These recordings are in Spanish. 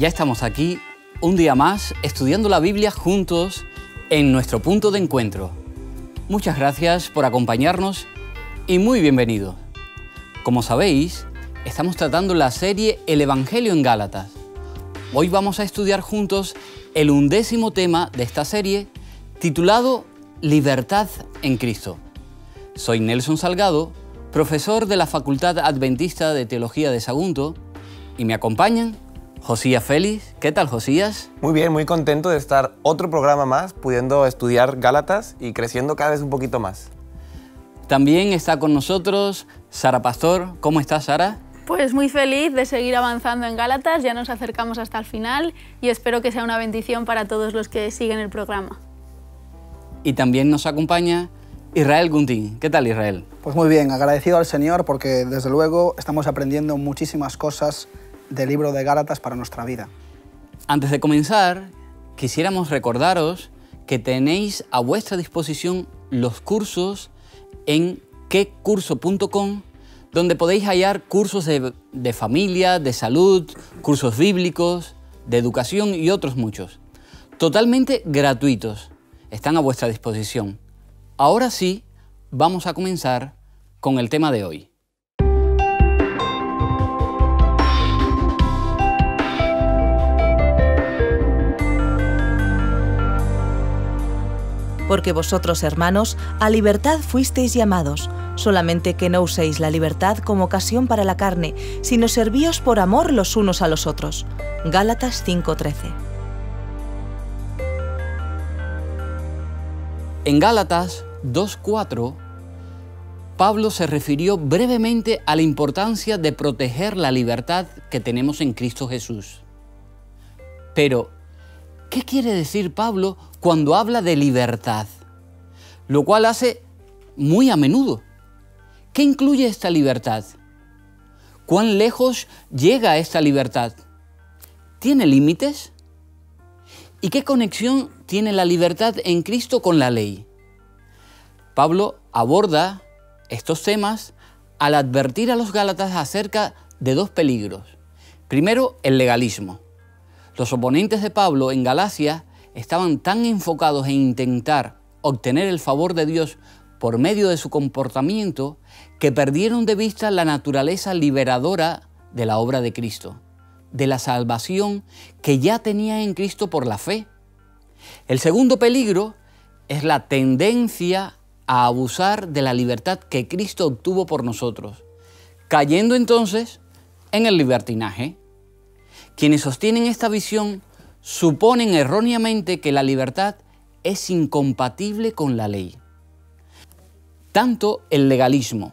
Ya estamos aquí un día más estudiando la Biblia juntos en nuestro punto de encuentro. Muchas gracias por acompañarnos y muy bienvenidos. Como sabéis, estamos tratando la serie El Evangelio en Gálatas. Hoy vamos a estudiar juntos el undécimo tema de esta serie titulado Libertad en Cristo. Soy Nelson Salgado, profesor de la Facultad Adventista de Teología de Sagunto, y me acompañan Josías Félix. ¿Qué tal, Josías? Muy bien, muy contento de estar otro programa más, pudiendo estudiar Gálatas y creciendo cada vez un poquito más. También está con nosotros Sara Pastor. ¿Cómo estás, Sara? Pues muy feliz de seguir avanzando en Gálatas, ya nos acercamos hasta el final y espero que sea una bendición para todos los que siguen el programa. Y también nos acompaña Israel Guntín. ¿Qué tal Israel? Pues muy bien, agradecido al Señor porque desde luego estamos aprendiendo muchísimas cosas del libro de Gálatas para nuestra vida. Antes de comenzar, quisiéramos recordaros que tenéis a vuestra disposición los cursos en quecurso.com, donde podéis hallar cursos de, de familia, de salud, cursos bíblicos, de educación y otros muchos, totalmente gratuitos. Están a vuestra disposición. Ahora sí, vamos a comenzar con el tema de hoy. porque vosotros, hermanos, a libertad fuisteis llamados, solamente que no uséis la libertad como ocasión para la carne, sino servíos por amor los unos a los otros. Gálatas 5:13. En Gálatas 2:4, Pablo se refirió brevemente a la importancia de proteger la libertad que tenemos en Cristo Jesús. Pero, ¿qué quiere decir Pablo cuando habla de libertad, lo cual hace muy a menudo. ¿Qué incluye esta libertad? ¿Cuán lejos llega esta libertad? ¿Tiene límites? ¿Y qué conexión tiene la libertad en Cristo con la ley? Pablo aborda estos temas al advertir a los Gálatas acerca de dos peligros. Primero, el legalismo. Los oponentes de Pablo en Galacia estaban tan enfocados en intentar obtener el favor de Dios por medio de su comportamiento que perdieron de vista la naturaleza liberadora de la obra de Cristo, de la salvación que ya tenía en Cristo por la fe. El segundo peligro es la tendencia a abusar de la libertad que Cristo obtuvo por nosotros, cayendo entonces en el libertinaje. Quienes sostienen esta visión suponen erróneamente que la libertad es incompatible con la ley. Tanto el legalismo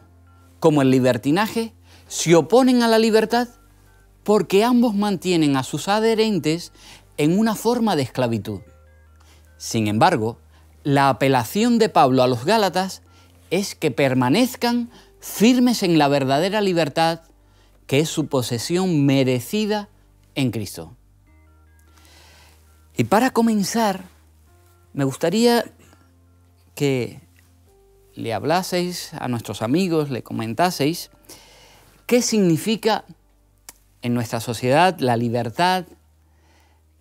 como el libertinaje se oponen a la libertad porque ambos mantienen a sus adherentes en una forma de esclavitud. Sin embargo, la apelación de Pablo a los Gálatas es que permanezcan firmes en la verdadera libertad que es su posesión merecida en Cristo. Y para comenzar, me gustaría que le hablaseis a nuestros amigos, le comentaseis qué significa en nuestra sociedad la libertad,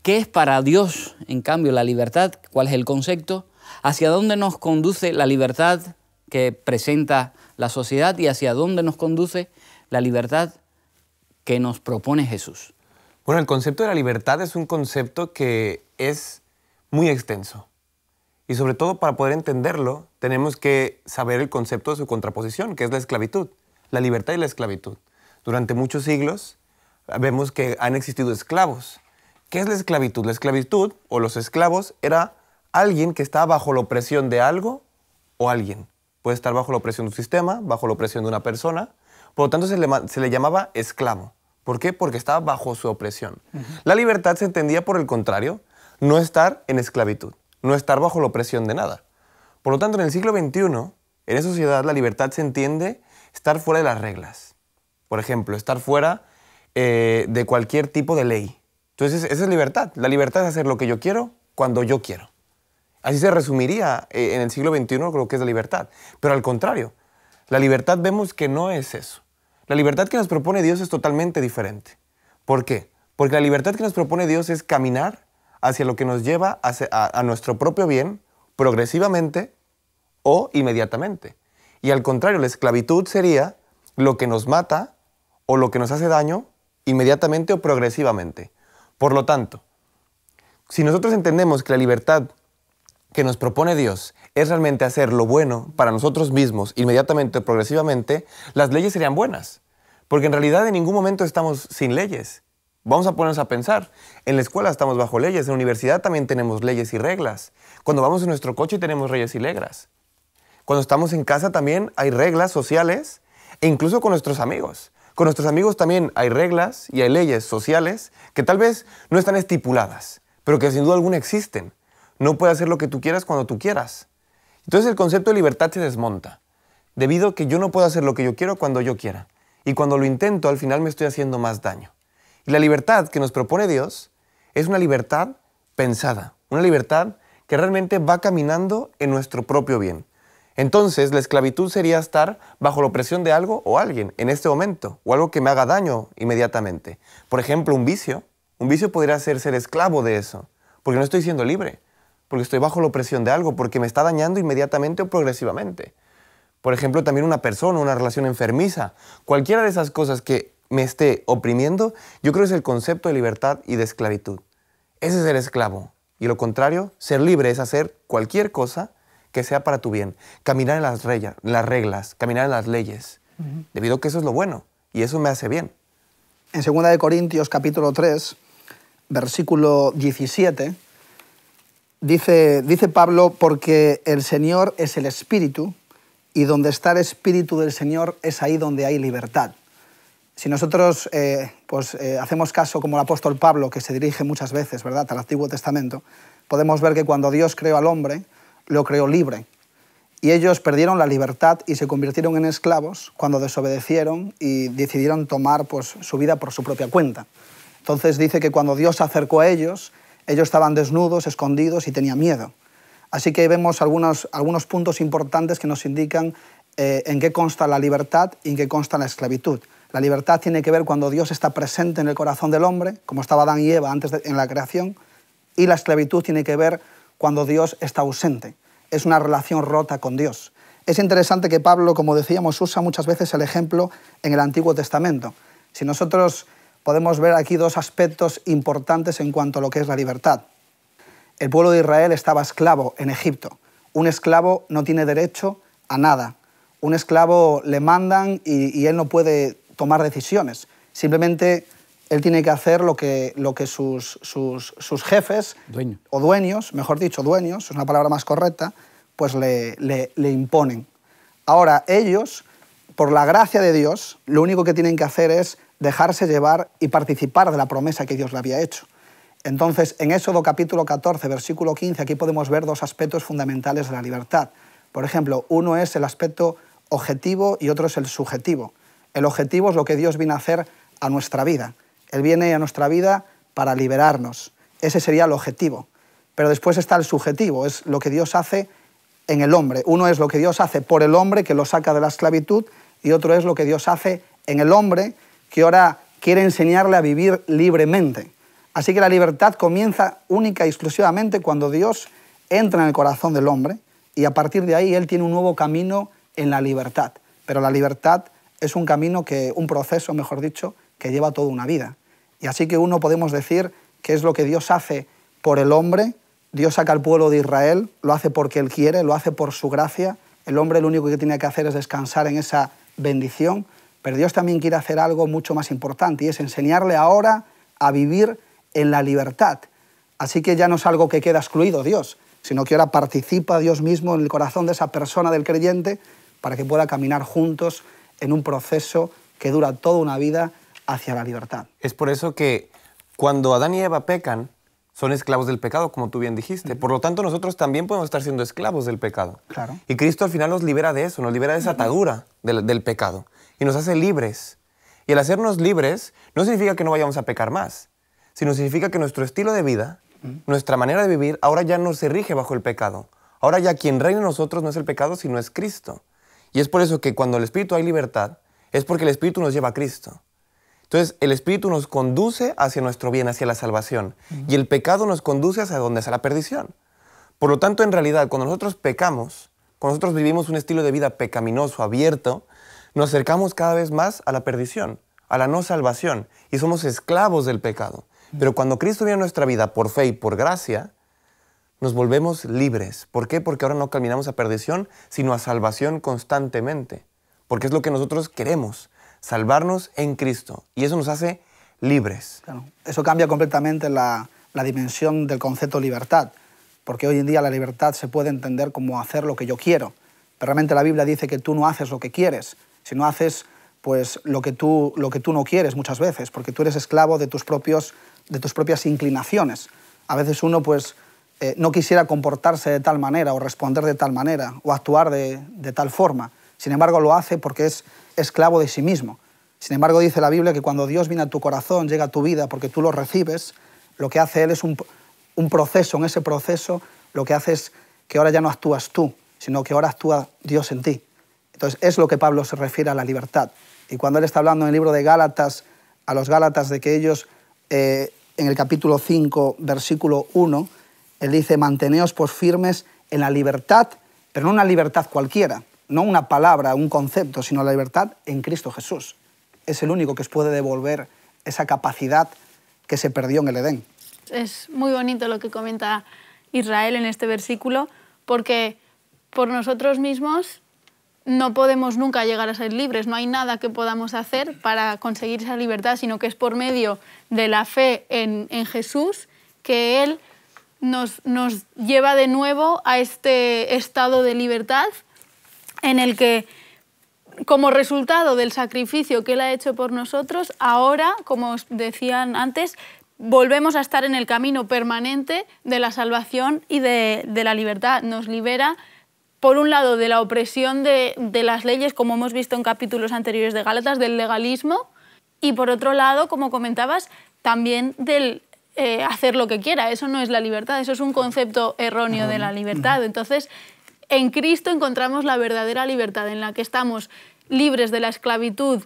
qué es para Dios en cambio la libertad, cuál es el concepto, hacia dónde nos conduce la libertad que presenta la sociedad y hacia dónde nos conduce la libertad que nos propone Jesús. Bueno, el concepto de la libertad es un concepto que es muy extenso. Y sobre todo para poder entenderlo, tenemos que saber el concepto de su contraposición, que es la esclavitud, la libertad y la esclavitud. Durante muchos siglos vemos que han existido esclavos. ¿Qué es la esclavitud? La esclavitud o los esclavos era alguien que estaba bajo la opresión de algo o alguien. Puede estar bajo la opresión de un sistema, bajo la opresión de una persona. Por lo tanto, se le, se le llamaba esclavo. ¿Por qué? Porque estaba bajo su opresión. La libertad se entendía por el contrario, no estar en esclavitud, no estar bajo la opresión de nada. Por lo tanto, en el siglo XXI, en esa sociedad, la libertad se entiende estar fuera de las reglas. Por ejemplo, estar fuera eh, de cualquier tipo de ley. Entonces, esa es libertad. La libertad es hacer lo que yo quiero cuando yo quiero. Así se resumiría eh, en el siglo XXI lo que es la libertad. Pero al contrario, la libertad vemos que no es eso. La libertad que nos propone Dios es totalmente diferente. ¿Por qué? Porque la libertad que nos propone Dios es caminar hacia lo que nos lleva a, a nuestro propio bien progresivamente o inmediatamente. Y al contrario, la esclavitud sería lo que nos mata o lo que nos hace daño inmediatamente o progresivamente. Por lo tanto, si nosotros entendemos que la libertad que nos propone Dios es realmente hacer lo bueno para nosotros mismos, inmediatamente, progresivamente, las leyes serían buenas. Porque en realidad en ningún momento estamos sin leyes. Vamos a ponernos a pensar. En la escuela estamos bajo leyes, en la universidad también tenemos leyes y reglas. Cuando vamos en nuestro coche tenemos leyes y reglas. Cuando estamos en casa también hay reglas sociales e incluso con nuestros amigos. Con nuestros amigos también hay reglas y hay leyes sociales que tal vez no están estipuladas, pero que sin duda alguna existen. No puedes hacer lo que tú quieras cuando tú quieras. Entonces el concepto de libertad se desmonta, debido a que yo no puedo hacer lo que yo quiero cuando yo quiera. Y cuando lo intento, al final me estoy haciendo más daño. Y la libertad que nos propone Dios es una libertad pensada, una libertad que realmente va caminando en nuestro propio bien. Entonces, la esclavitud sería estar bajo la opresión de algo o alguien en este momento, o algo que me haga daño inmediatamente. Por ejemplo, un vicio. Un vicio podría ser ser esclavo de eso, porque no estoy siendo libre, porque estoy bajo la opresión de algo, porque me está dañando inmediatamente o progresivamente. Por ejemplo, también una persona, una relación enfermiza, cualquiera de esas cosas que me esté oprimiendo, yo creo que es el concepto de libertad y de esclavitud. Ese es ser esclavo. Y lo contrario, ser libre es hacer cualquier cosa que sea para tu bien, caminar en las, reglas, las reglas caminar en las leyes, debido a que eso es lo bueno y eso me hace bien. En 2 Corintios capítulo 3, versículo 17, Dice, Pablo, porque el Señor es el Espíritu y donde está el Espíritu del Señor es ahí donde hay libertad. Si nosotros eh, pues, eh, hacemos caso como el apóstol Pablo, que se dirige muchas veces ¿verdad? al Antiguo Testamento, podemos ver que cuando Dios creó al hombre, lo creó libre. Y ellos perdieron la libertad y se convirtieron en esclavos cuando desobedecieron y decidieron tomar pues, su vida por su propia cuenta. Entonces dice que cuando Dios se acercó a ellos, ellos estaban desnudos, escondidos y tenían miedo. Así que vemos algunos, algunos puntos importantes que nos indican eh, en qué consta la libertad y en qué consta la esclavitud. La libertad tiene que ver cuando Dios está presente en el corazón del hombre, como estaba Adán y Eva antes en la creación, y la esclavitud tiene que ver cuando Dios está ausente. Es una relación rota con Dios. Es interesante que Pablo, como decíamos, usa muchas veces el ejemplo en el Antiguo Testamento. Si nosotros podemos ver aquí dos aspectos importantes en cuanto a lo que es la libertad. El pueblo de Israel estaba esclavo en Egipto. Un esclavo no tiene derecho a nada. Un esclavo le mandan y, él no puede tomar decisiones. Simplemente él tiene que hacer lo que, lo que sus, sus, jefes o dueños, mejor dicho, dueños, es una palabra más correcta, pues le imponen. Ahora, ellos, por la gracia de Dios, lo único que tienen que hacer es dejarse llevar y participar de la promesa que Dios le había hecho. Entonces, en Éxodo capítulo 14, versículo 15, aquí podemos ver dos aspectos fundamentales de la libertad. Por ejemplo, uno es el aspecto objetivo y otro es el subjetivo. El objetivo es lo que Dios viene a hacer a nuestra vida. Él viene a nuestra vida para liberarnos. Ese sería el objetivo. Pero después está el subjetivo, es lo que Dios hace en el hombre. Uno es lo que Dios hace por el hombre que lo saca de la esclavitud y otro es lo que Dios hace en el hombre que ahora quiere enseñarle a vivir libremente. Así que la libertad comienza única y exclusivamente cuando Dios entra en el corazón del hombre y a partir de ahí él tiene un nuevo camino en la libertad. Pero la libertad es un camino que, un proceso, mejor dicho, que lleva toda una vida. Y así que uno podemos decir que es lo que Dios hace por el hombre, Dios saca al pueblo de Israel, lo hace porque Él quiere, lo hace por su gracia, el hombre lo único que tiene que hacer es descansar en esa bendición, pero Dios también quiere hacer algo mucho más importante y es enseñarle ahora a vivir en la libertad. Así que ya no es algo que queda excluido Dios, sino que ahora participa Dios mismo en el corazón de esa persona del creyente para que pueda caminar juntos en un proceso que dura toda una vida hacia la libertad. Es por eso que cuando Adán y Eva pecan, son esclavos del pecado, como tú bien dijiste. Por lo tanto, nosotros también podemos estar siendo esclavos del pecado. Claro. Y Cristo al final nos libera de eso, nos libera de esa atadura del pecado y nos hace libres. Y al hacernos libres no significa que no vayamos a pecar más, sino significa que nuestro estilo de vida, nuestra manera de vivir, ahora ya no se rige bajo el pecado. Ahora ya quien reina en nosotros no es el pecado, sino es Cristo. Y es por eso que cuando el Espíritu hay libertad, es porque el Espíritu nos lleva a Cristo. Entonces, el Espíritu nos conduce hacia nuestro bien, hacia la salvación. Y el pecado nos conduce hacia donde está la perdición. Por lo tanto, en realidad, cuando nosotros pecamos, cuando nosotros vivimos un estilo de vida pecaminoso, abierto, nos acercamos cada vez más a la perdición, a la no salvación, y somos esclavos del pecado. Pero cuando Cristo viene a nuestra vida por fe y por gracia, nos volvemos libres. ¿Por qué? Porque ahora no caminamos a perdición, sino a salvación constantemente. Porque es lo que nosotros queremos, salvarnos en Cristo. Y eso nos hace libres. Eso cambia completamente la, la dimensión del concepto libertad. Porque hoy en día la libertad se puede entender como hacer lo que yo quiero. Pero realmente la Biblia dice que tú no haces lo que quieres, si no haces pues lo que tú lo que tú no quieres muchas veces, porque tú eres esclavo de tus propios de tus propias inclinaciones. A veces uno pues eh, no quisiera comportarse de tal manera o responder de tal manera o actuar de, tal forma. Sin embargo, lo hace porque es esclavo de sí mismo. Sin embargo, dice la Biblia que cuando Dios viene a tu corazón, llega a tu vida porque tú lo recibes, lo que hace Él es un, un, proceso. En ese proceso lo que hace es que ahora ya no actúas tú, sino que ahora actúa Dios en ti. Entonces, es lo que Pablo se refiere a la libertad. Y cuando él está hablando en el libro de Gálatas, a los Gálatas, de que ellos, eh, en el capítulo 5, versículo 1, él dice, manteneos pues firmes en la libertad, pero no una libertad cualquiera, no una palabra, un concepto, sino la libertad en Cristo Jesús. Es el único que os puede devolver esa capacidad que se perdió en el Edén. Es muy bonito lo que comenta Israel en este versículo, porque por nosotros mismos no podemos nunca llegar a ser libres, no hay nada que podamos hacer para conseguir esa libertad, sino que es por medio de la fe en, Jesús que Él nos, lleva de nuevo a este estado de libertad en el que, como resultado del sacrificio que Él ha hecho por nosotros, ahora, como os decían antes, volvemos a estar en el camino permanente de la salvación y de la libertad. Nos libera por un lado, de la opresión de, las leyes, como hemos visto en capítulos anteriores de Gálatas, del legalismo, y por otro lado, como comentabas, también del eh, hacer lo que quiera. Eso no es la libertad, eso es un concepto erróneo de la libertad. Entonces, en Cristo encontramos la verdadera libertad, en la que estamos libres de la esclavitud,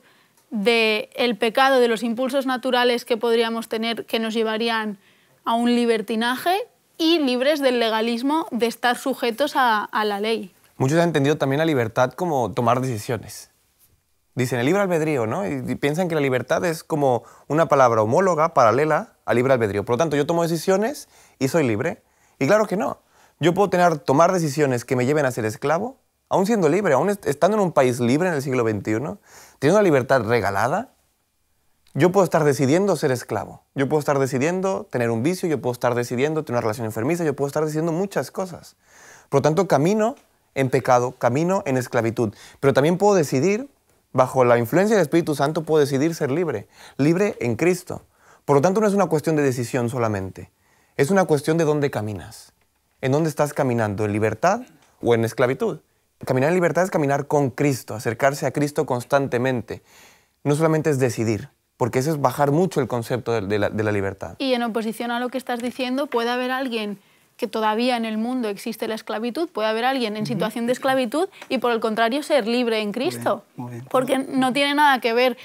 del pecado, de los impulsos naturales que podríamos tener que nos llevarían a un libertinaje y libres del legalismo de estar sujetos a, la ley. Muchos han entendido también la libertad como tomar decisiones. Dicen el libre albedrío, ¿no? Y piensan que la libertad es como una palabra homóloga, paralela al libre albedrío. Por lo tanto, yo tomo decisiones y soy libre. Y claro que no. Yo puedo tener, tomar decisiones que me lleven a ser esclavo, aún siendo libre, aún estando en un país libre en el siglo XXI, teniendo la libertad regalada, yo puedo estar decidiendo ser esclavo, yo puedo estar decidiendo tener un vicio, yo puedo estar decidiendo tener una relación enfermiza, yo puedo estar decidiendo muchas cosas. Por lo tanto, camino en pecado, camino en esclavitud. Pero también puedo decidir, bajo la influencia del Espíritu Santo, puedo decidir ser libre, libre en Cristo. Por lo tanto, no es una cuestión de decisión solamente, es una cuestión de dónde caminas, en dónde estás caminando, en libertad o en esclavitud. Caminar en libertad es caminar con Cristo, acercarse a Cristo constantemente. No solamente es decidir, porque eso es bajar mucho el concepto de, la, libertad. Y en oposición a lo que estás diciendo, puede haber alguien que todavía en el mundo existe la esclavitud, puede haber alguien en situación de esclavitud y por el contrario ser libre en Cristo. Porque no tiene nada que ver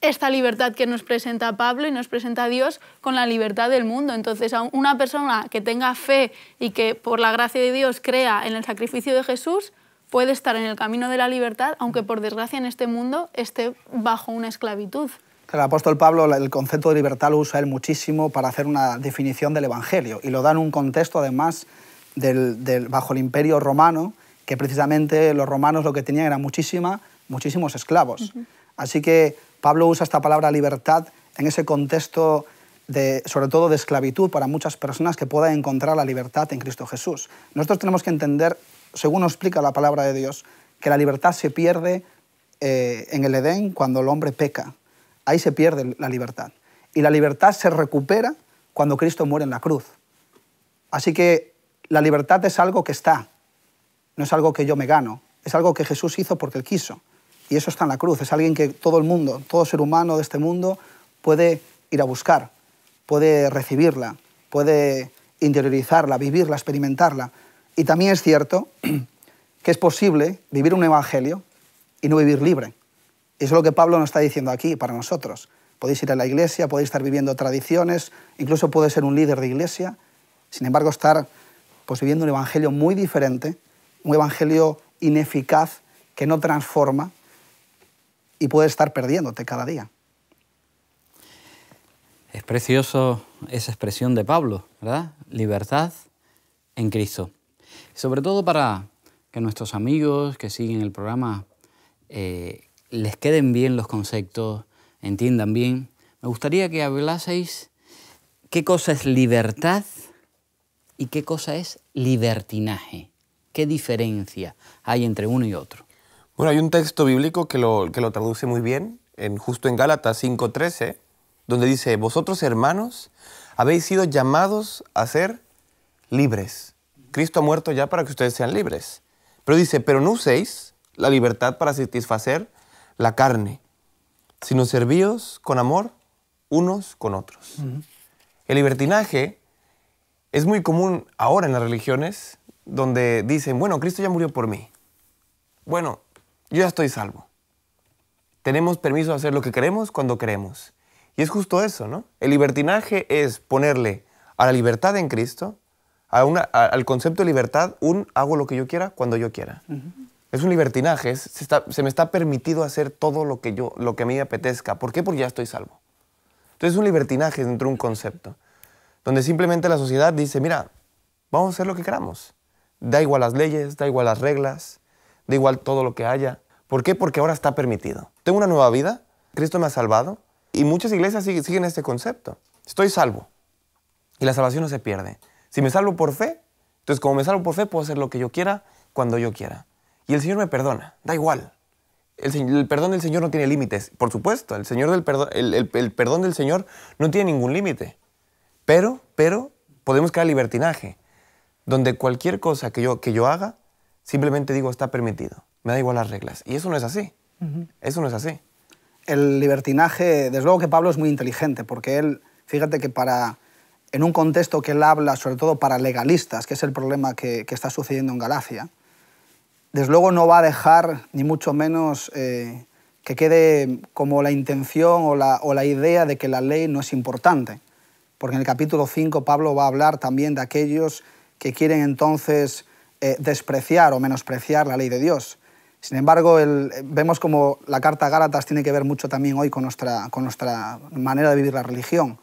esta libertad que nos presenta Pablo y nos presenta Dios con la libertad del mundo. Entonces, una persona que tenga fe y que por la gracia de Dios crea en el sacrificio de Jesús, puede estar en el camino de la libertad, aunque por desgracia en este mundo esté bajo una esclavitud. El apóstol Pablo el concepto de libertad lo usa él muchísimo para hacer una definición del Evangelio y lo da en un contexto además del, bajo el imperio romano, que precisamente los romanos lo que tenían era muchísima, muchísimos esclavos. Así que Pablo usa esta palabra libertad en ese contexto de, sobre todo de esclavitud para muchas personas que puedan encontrar la libertad en Cristo Jesús. Nosotros tenemos que entender, según nos explica la palabra de Dios, que la libertad se pierde eh, en el Edén cuando el hombre peca ahí se pierde la libertad. Y la libertad se recupera cuando Cristo muere en la cruz. Así que la libertad es algo que está, no es algo que yo me gano, es algo que Jesús hizo porque él quiso. Y eso está en la cruz, es alguien que todo el mundo, todo ser humano de este mundo puede ir a buscar, puede recibirla, puede interiorizarla, vivirla, experimentarla. Y también es cierto que es posible vivir un evangelio y no vivir libre. Eso es lo que Pablo nos está diciendo aquí para nosotros. Podéis ir a la iglesia, podéis estar viviendo tradiciones, incluso puede ser un líder de iglesia, sin embargo estar pues, viviendo un evangelio muy diferente, un evangelio ineficaz que no transforma y puede estar perdiéndote cada día. Es precioso esa expresión de Pablo, ¿verdad? Libertad en Cristo. Sobre todo para que nuestros amigos que siguen el programa eh, les queden bien los conceptos, entiendan bien, me gustaría que hablaseis qué cosa es libertad y qué cosa es libertinaje. ¿Qué diferencia hay entre uno y otro? Bueno, hay un texto bíblico que lo, traduce muy bien, en, justo en Gálatas 5.13, donde dice, vosotros hermanos habéis sido llamados a ser libres. Cristo ha muerto ya para que ustedes sean libres. Pero dice, pero no uséis la libertad para satisfacer la carne, sino servíos con amor unos con otros. El libertinaje es muy común ahora en las religiones donde dicen, bueno, Cristo ya murió por mí. Bueno, yo ya estoy salvo. Tenemos permiso de hacer lo que queremos cuando queremos. Y es justo eso, ¿no? El libertinaje es ponerle a la libertad en Cristo, al concepto de libertad, un hago lo que yo quiera cuando yo quiera es un libertinaje, se, me está permitido hacer todo lo que, yo, lo que a mí me apetezca. ¿Por qué? Porque ya estoy salvo. Entonces es un libertinaje dentro de un concepto, donde simplemente la sociedad dice, mira, vamos a hacer lo que queramos. Da igual las leyes, da igual las reglas, da igual todo lo que haya. ¿Por qué? Porque ahora está permitido. Tengo una nueva vida, Cristo me ha salvado, y muchas iglesias siguen este concepto. Estoy salvo, y la salvación no se pierde. Si me salvo por fe, entonces como me salvo por fe, puedo hacer lo que yo quiera, cuando yo quiera. Y el Señor me perdona, da igual. El, perdón del Señor no tiene límites. Por supuesto, el, perdón, del Señor no tiene ningún límite. Pero, pero, podemos caer al libertinaje, donde cualquier cosa que yo, que yo haga, simplemente digo está permitido. Me da igual las reglas. Y eso no es así. Eso no es así. El libertinaje, desde luego que Pablo es muy inteligente, porque él, fíjate que para, en un contexto que él habla, sobre todo para legalistas, que es el problema que, que está sucediendo en Galacia, desde luego no va a dejar, ni mucho menos, eh, que quede como la intención o la, idea de que la ley no es importante. Porque en el capítulo 5 Pablo va a hablar también de aquellos que quieren entonces eh, despreciar o menospreciar la ley de Dios. Sin embargo, vemos como la carta a Gálatas tiene que ver mucho también hoy con nuestra, con nuestra manera de vivir la religión.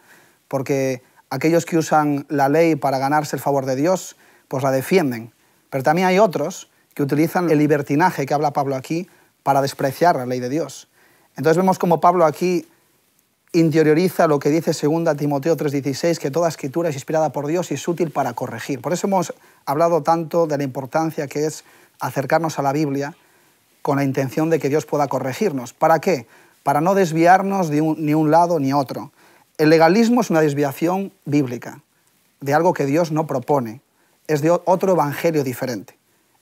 Porque aquellos que usan la ley para ganarse el favor de Dios, pues la defienden. Pero también hay otros que utilizan el libertinaje que habla Pablo aquí para despreciar la ley de Dios. Entonces vemos cómo Pablo aquí interioriza lo que dice 2 Timoteo 3:16, que toda escritura es inspirada por Dios y es útil para corregir. Por eso hemos hablado tanto de la importancia que es acercarnos a la Biblia con la intención de que Dios pueda corregirnos. ¿Para qué? Para no desviarnos de un, ni un lado ni otro. El legalismo es una desviación bíblica, de algo que Dios no propone, es de otro evangelio diferente.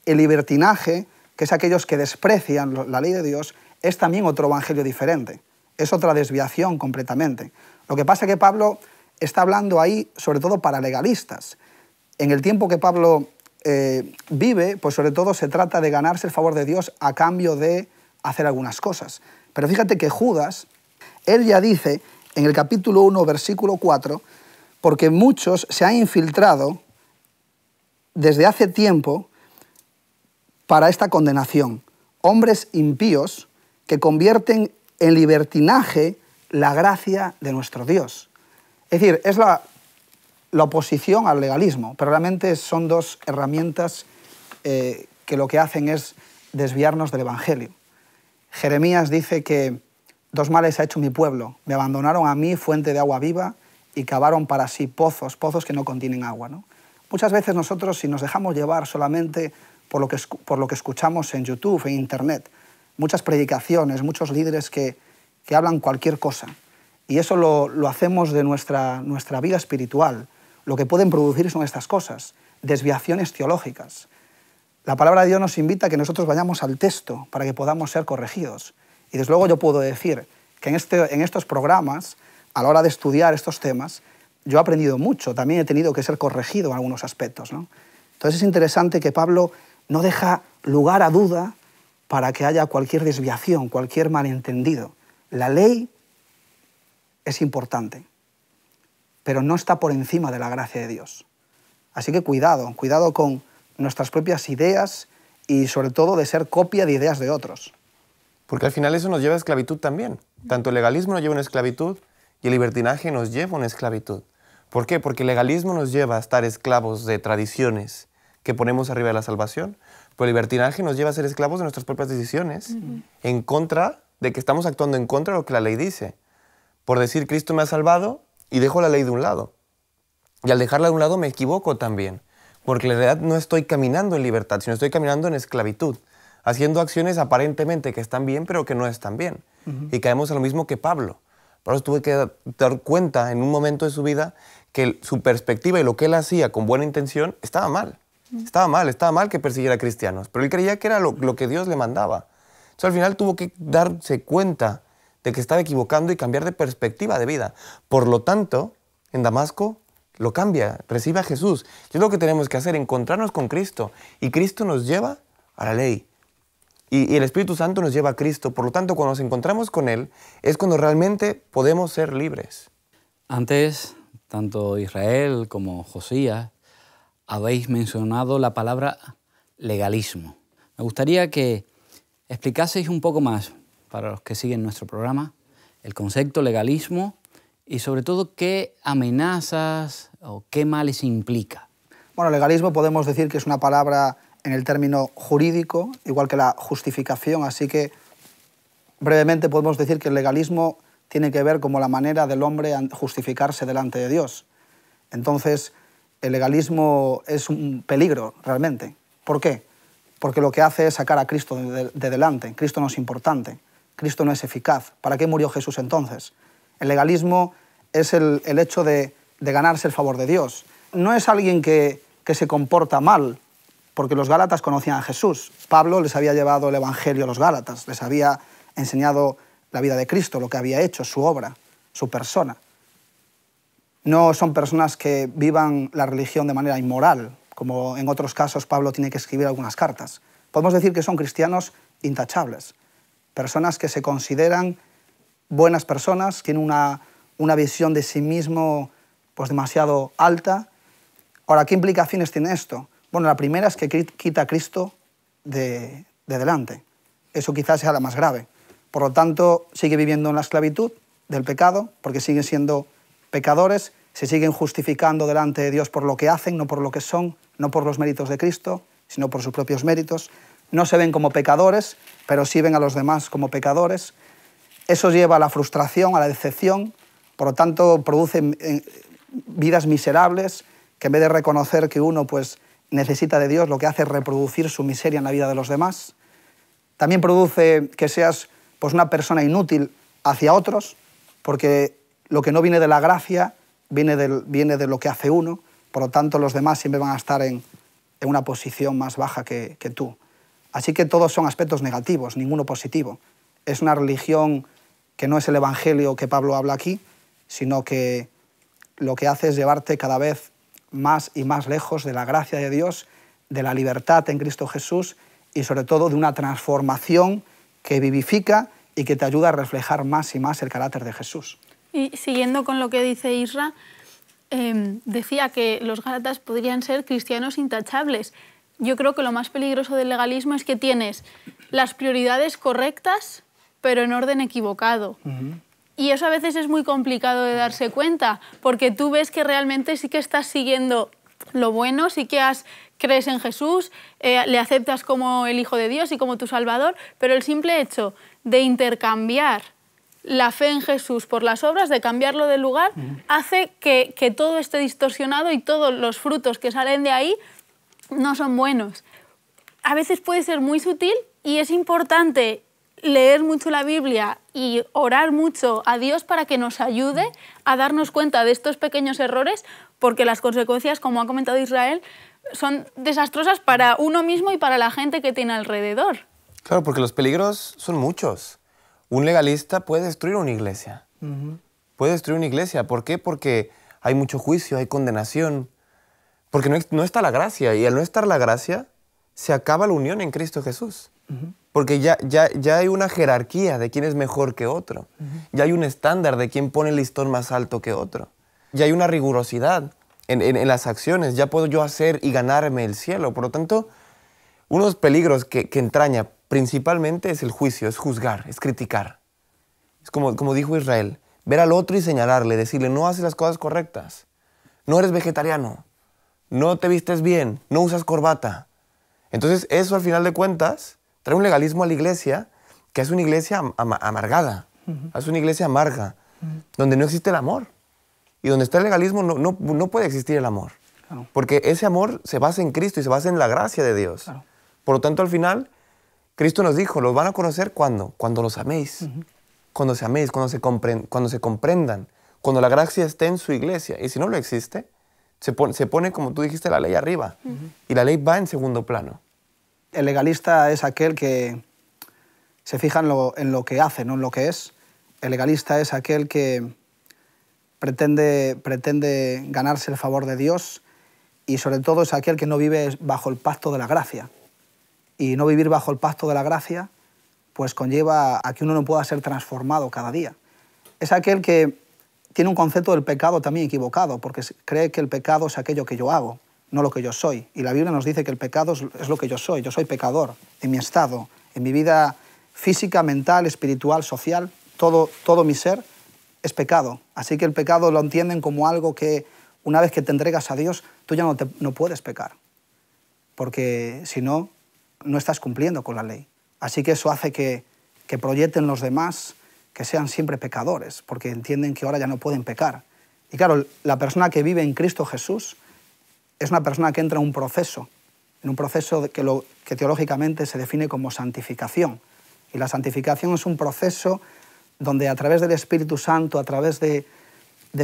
El libertinaje, que es aquellos que desprecian la ley de Dios, es también otro evangelio diferente, es otra desviación completamente. Lo que pasa es que Pablo está hablando ahí sobre todo para legalistas. En el tiempo que Pablo eh, vive, pues sobre todo se trata de ganarse el favor de Dios a cambio de hacer algunas cosas. Pero fíjate que Judas, él ya dice en el capítulo 1, versículo 4, porque muchos se han infiltrado desde hace tiempo para esta condenación, hombres impíos que convierten en libertinaje la gracia de nuestro Dios. Es decir, es la, oposición al legalismo, pero realmente son dos herramientas eh, que lo que hacen es desviarnos del Evangelio. Jeremías dice que dos males ha hecho mi pueblo, me abandonaron a mí fuente de agua viva y cavaron para sí pozos, pozos que no contienen agua. Muchas veces nosotros si nos dejamos llevar solamente por lo que, por lo que escuchamos en YouTube, en Internet, muchas predicaciones, muchos líderes que, que hablan cualquier cosa. Y eso lo, lo hacemos de nuestra, nuestra vida espiritual. Lo que pueden producir son estas cosas, desviaciones teológicas. La palabra de Dios nos invita a que nosotros vayamos al texto para que podamos ser corregidos. Y desde luego yo puedo decir que en, este, en estos programas, a la hora de estudiar estos temas, yo he aprendido mucho, también he tenido que ser corregido en algunos aspectos. ¿no? Entonces es interesante que Pablo no deja lugar a duda para que haya cualquier desviación, cualquier malentendido. La ley es importante, pero no está por encima de la gracia de Dios. Así que cuidado, cuidado con nuestras propias ideas y sobre todo de ser copia de ideas de otros. Porque al final eso nos lleva a esclavitud también. Tanto el legalismo nos lleva a una esclavitud y el libertinaje nos lleva a una esclavitud. ¿Por qué? Porque el legalismo nos lleva a estar esclavos de tradiciones, que ponemos arriba de la salvación. Pero el libertinaje nos lleva a ser esclavos de nuestras propias decisiones, en contra de que estamos actuando en contra de lo que la ley dice. Por decir, Cristo me ha salvado y dejo la ley de un lado. Y al dejarla de un lado me equivoco también, porque en realidad no estoy caminando en libertad, sino estoy caminando en esclavitud, haciendo acciones aparentemente que están bien, pero que no están bien. Y caemos a lo mismo que Pablo. Pablo tuve que dar cuenta en un momento de su vida que su perspectiva y lo que él hacía con buena intención estaba mal. Estaba mal, estaba mal que persiguiera a cristianos, pero él creía que era lo, que Dios le mandaba. Entonces al final tuvo que darse cuenta de que estaba equivocando y cambiar de perspectiva de vida. Por lo tanto, en Damasco lo cambia, recibe a Jesús. Y es lo que tenemos que hacer, encontrarnos con Cristo. Y Cristo nos lleva a la ley. Y, y, el Espíritu Santo nos lleva a Cristo. Por lo tanto, cuando nos encontramos con Él, es cuando realmente podemos ser libres. Antes, tanto Israel como Josías habéis mencionado la palabra legalismo. Me gustaría que explicaseis un poco más, para los que siguen nuestro programa, el concepto legalismo y sobre todo qué amenazas o qué males implica. Bueno, legalismo podemos decir que es una palabra en el término jurídico, igual que la justificación, así que brevemente podemos decir que el legalismo tiene que ver como la manera del hombre justificarse delante de Dios. Entonces, el legalismo es un peligro realmente. ¿Por qué? Porque lo que hace es sacar a Cristo de, delante. Cristo no es importante, Cristo no es eficaz. ¿Para qué murió Jesús entonces? El legalismo es el, hecho de, ganarse el favor de Dios. No es alguien que se comporta mal, porque los Gálatas conocían a Jesús. Pablo les había llevado el Evangelio a los Gálatas, les había enseñado la vida de Cristo, lo que había hecho, su obra, su persona no son personas que vivan la religión de manera inmoral, como en otros casos Pablo tiene que escribir algunas cartas. Podemos decir que son cristianos intachables, personas que se consideran buenas personas, tienen una, visión de sí mismo pues demasiado alta. Ahora, ¿qué implicaciones tiene esto? Bueno, la primera es que quita a Cristo de, de delante. Eso quizás sea la más grave. Por lo tanto, sigue viviendo en la esclavitud del pecado, porque sigue siendo pecadores, se siguen justificando delante de Dios por lo que hacen, no por lo que son, no por los méritos de Cristo, sino por sus propios méritos. No se ven como pecadores, pero sí ven a los demás como pecadores. Eso lleva a la frustración, a la decepción, por lo tanto produce eh, vidas miserables que en vez de reconocer que uno pues, necesita de Dios, lo que hace es reproducir su miseria en la vida de los demás. También produce que seas pues, una persona inútil hacia otros, porque lo que no viene de la gracia viene, de lo que hace uno, por lo tanto los demás siempre van a estar en, una posición más baja que, tú. Así que todos son aspectos negativos, ninguno positivo. Es una religión que no es el Evangelio que Pablo habla aquí, sino que lo que hace es llevarte cada vez más y más lejos de la gracia de Dios, de la libertad en Cristo Jesús y sobre todo de una transformación que vivifica y que te ayuda a reflejar más y más el carácter de Jesús siguiendo con lo que dice Isra, em, decía que los gálatas podrían ser cristianos intachables. Yo creo que lo más peligroso del legalismo es que tienes las prioridades correctas, pero en orden equivocado. Y eso a veces es muy complicado de darse cuenta, porque tú ves que realmente sí que estás siguiendo lo bueno, sí que crees en Jesús, eh, le aceptas como el Hijo de Dios y como tu Salvador, pero el simple hecho de intercambiar la fe en Jesús por las obras, de cambiarlo de lugar, hace que, que todo esté distorsionado y todos los frutos que salen de ahí no son buenos. A veces puede ser muy sutil y es importante leer mucho la Biblia y orar mucho a Dios para que nos ayude a darnos cuenta de estos pequeños errores, porque las consecuencias, como ha comentado Israel, son desastrosas para uno mismo y para la gente que tiene alrededor. Claro, porque los peligros son muchos. Un legalista puede destruir una iglesia. Puede destruir una iglesia. ¿Por qué? Porque hay mucho juicio, hay condenación. Porque no, está la gracia. Y al no estar la gracia, se acaba la unión en Cristo Jesús. Porque ya, ya, ya, hay una jerarquía de quién es mejor que otro. Ya hay un estándar de quién pone el listón más alto que otro. Ya hay una rigurosidad en, las acciones. Ya puedo yo hacer y ganarme el cielo. Por lo tanto, unos peligros que, que entraña principalmente es el juicio, es juzgar, es criticar. Es como, como dijo Israel, ver al otro y señalarle, decirle, no haces las cosas correctas, no eres vegetariano, no te vistes bien, no usas corbata. Entonces eso al final de cuentas trae un legalismo a la iglesia que es una iglesia amargada, es una iglesia amarga, donde no existe el amor. Y donde está el legalismo no, puede existir el amor. Porque ese amor se basa en Cristo y se basa en la gracia de Dios. Por lo tanto, al final, Cristo nos dijo, los van a conocer cuando, cuando los améis, cuando se améis, cuando se, comprendan, cuando la gracia esté en su iglesia. Y si no lo existe, se pone, como tú dijiste, la ley arriba. Y la ley va en segundo plano. El legalista es aquel que se fija en lo, que hace, no en lo que es. El legalista es aquel que pretende, pretende ganarse el favor de Dios y sobre todo es aquel que no vive bajo el pacto de la gracia y no vivir bajo el pacto de la gracia, pues conlleva a que uno no pueda ser transformado cada día. Es aquel que tiene un concepto del pecado también equivocado, porque cree que el pecado es aquello que yo hago, no lo que yo soy. Y la Biblia nos dice que el pecado es lo que yo soy. Yo soy pecador en mi estado, en mi vida física, mental, espiritual, social, todo, todo mi ser es pecado. Así que el pecado lo entienden como algo que una vez que te entregas a Dios, tú ya no, no puedes pecar. Porque si no, no estás cumpliendo con la ley. Así que eso hace que, proyecten los demás que sean siempre pecadores, porque entienden que ahora ya no pueden pecar. Y claro, la persona que vive en Cristo Jesús es una persona que entra en un proceso, en un proceso que, teológicamente se define como santificación. Y la santificación es un proceso donde a través del Espíritu Santo, a través de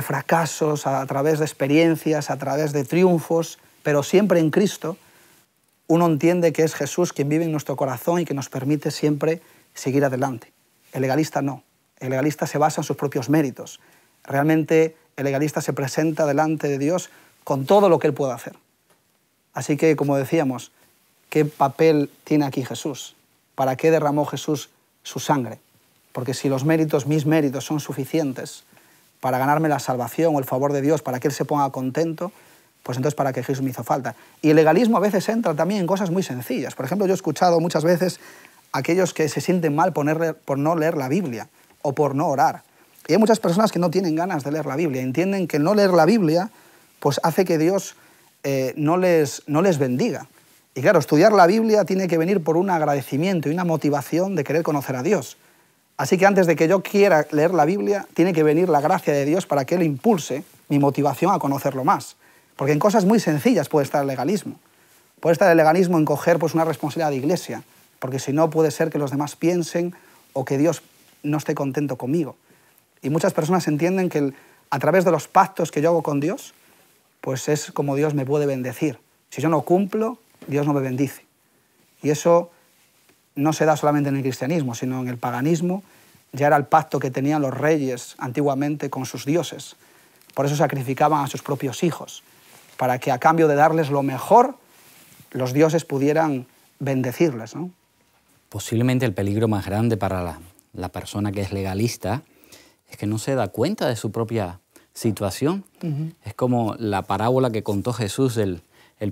fracasos, a través de experiencias, a través de triunfos, pero siempre en Cristo, uno entiende que es Jesús quien vive en nuestro corazón y que nos permite siempre seguir adelante. El legalista no. El legalista se basa en sus propios méritos. Realmente el legalista se presenta delante de Dios con todo lo que él pueda hacer. Así que, como decíamos, ¿qué papel tiene aquí Jesús? ¿Para qué derramó Jesús su sangre? Porque si los méritos, mis méritos, son suficientes para ganarme la salvación o el favor de Dios, para que Él se ponga contento, pues entonces para que Jesús me hizo falta. Y el legalismo a veces entra también en cosas muy sencillas. Por ejemplo, yo he escuchado muchas veces a aquellos que se sienten mal por, no leer la Biblia o por no orar. Y hay muchas personas que no tienen ganas de leer la Biblia, entienden que no leer la Biblia pues hace que Dios eh, no, les, no les bendiga. Y claro, estudiar la Biblia tiene que venir por un agradecimiento y una motivación de querer conocer a Dios. Así que antes de que yo quiera leer la Biblia, tiene que venir la gracia de Dios para que Él impulse mi motivación a conocerlo más. Porque en cosas muy sencillas puede estar el legalismo. Puede estar el legalismo en coger pues, una responsabilidad de iglesia, porque si no puede ser que los demás piensen o que Dios no esté contento conmigo. Y muchas personas entienden que a través de los pactos que yo hago con Dios, pues es como Dios me puede bendecir. Si yo no cumplo, Dios no me bendice. Y eso no se da solamente en el cristianismo, sino en el paganismo. Ya era el pacto que tenían los reyes antiguamente con sus dioses. Por eso sacrificaban a sus propios hijos para que a cambio de darles lo mejor, los dioses pudieran bendecirles. ¿no? Posiblemente el peligro más grande para la, persona que es legalista es que no se da cuenta de su propia situación. Es como la parábola que contó Jesús el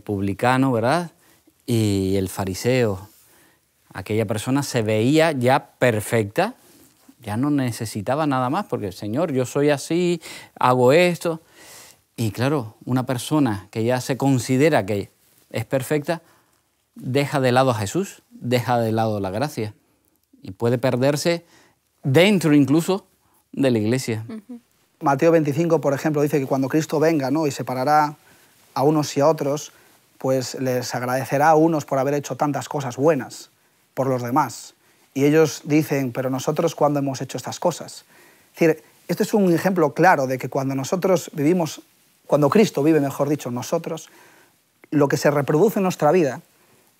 publicano, ¿verdad? Y el fariseo. Aquella persona se veía ya perfecta, ya no necesitaba nada más, porque el Señor, yo soy así, hago esto. Y claro, una persona que ya se considera que es perfecta, deja de lado a Jesús, deja de lado la gracia y puede perderse dentro incluso de la iglesia. Mateo 25, por ejemplo, dice que cuando Cristo venga ¿no? y separará a unos y a otros, pues les agradecerá a unos por haber hecho tantas cosas buenas por los demás. Y ellos dicen, pero nosotros cuándo hemos hecho estas cosas. Es decir, este es un ejemplo claro de que cuando nosotros vivimos cuando Cristo vive, mejor dicho, en nosotros, lo que se reproduce en nuestra vida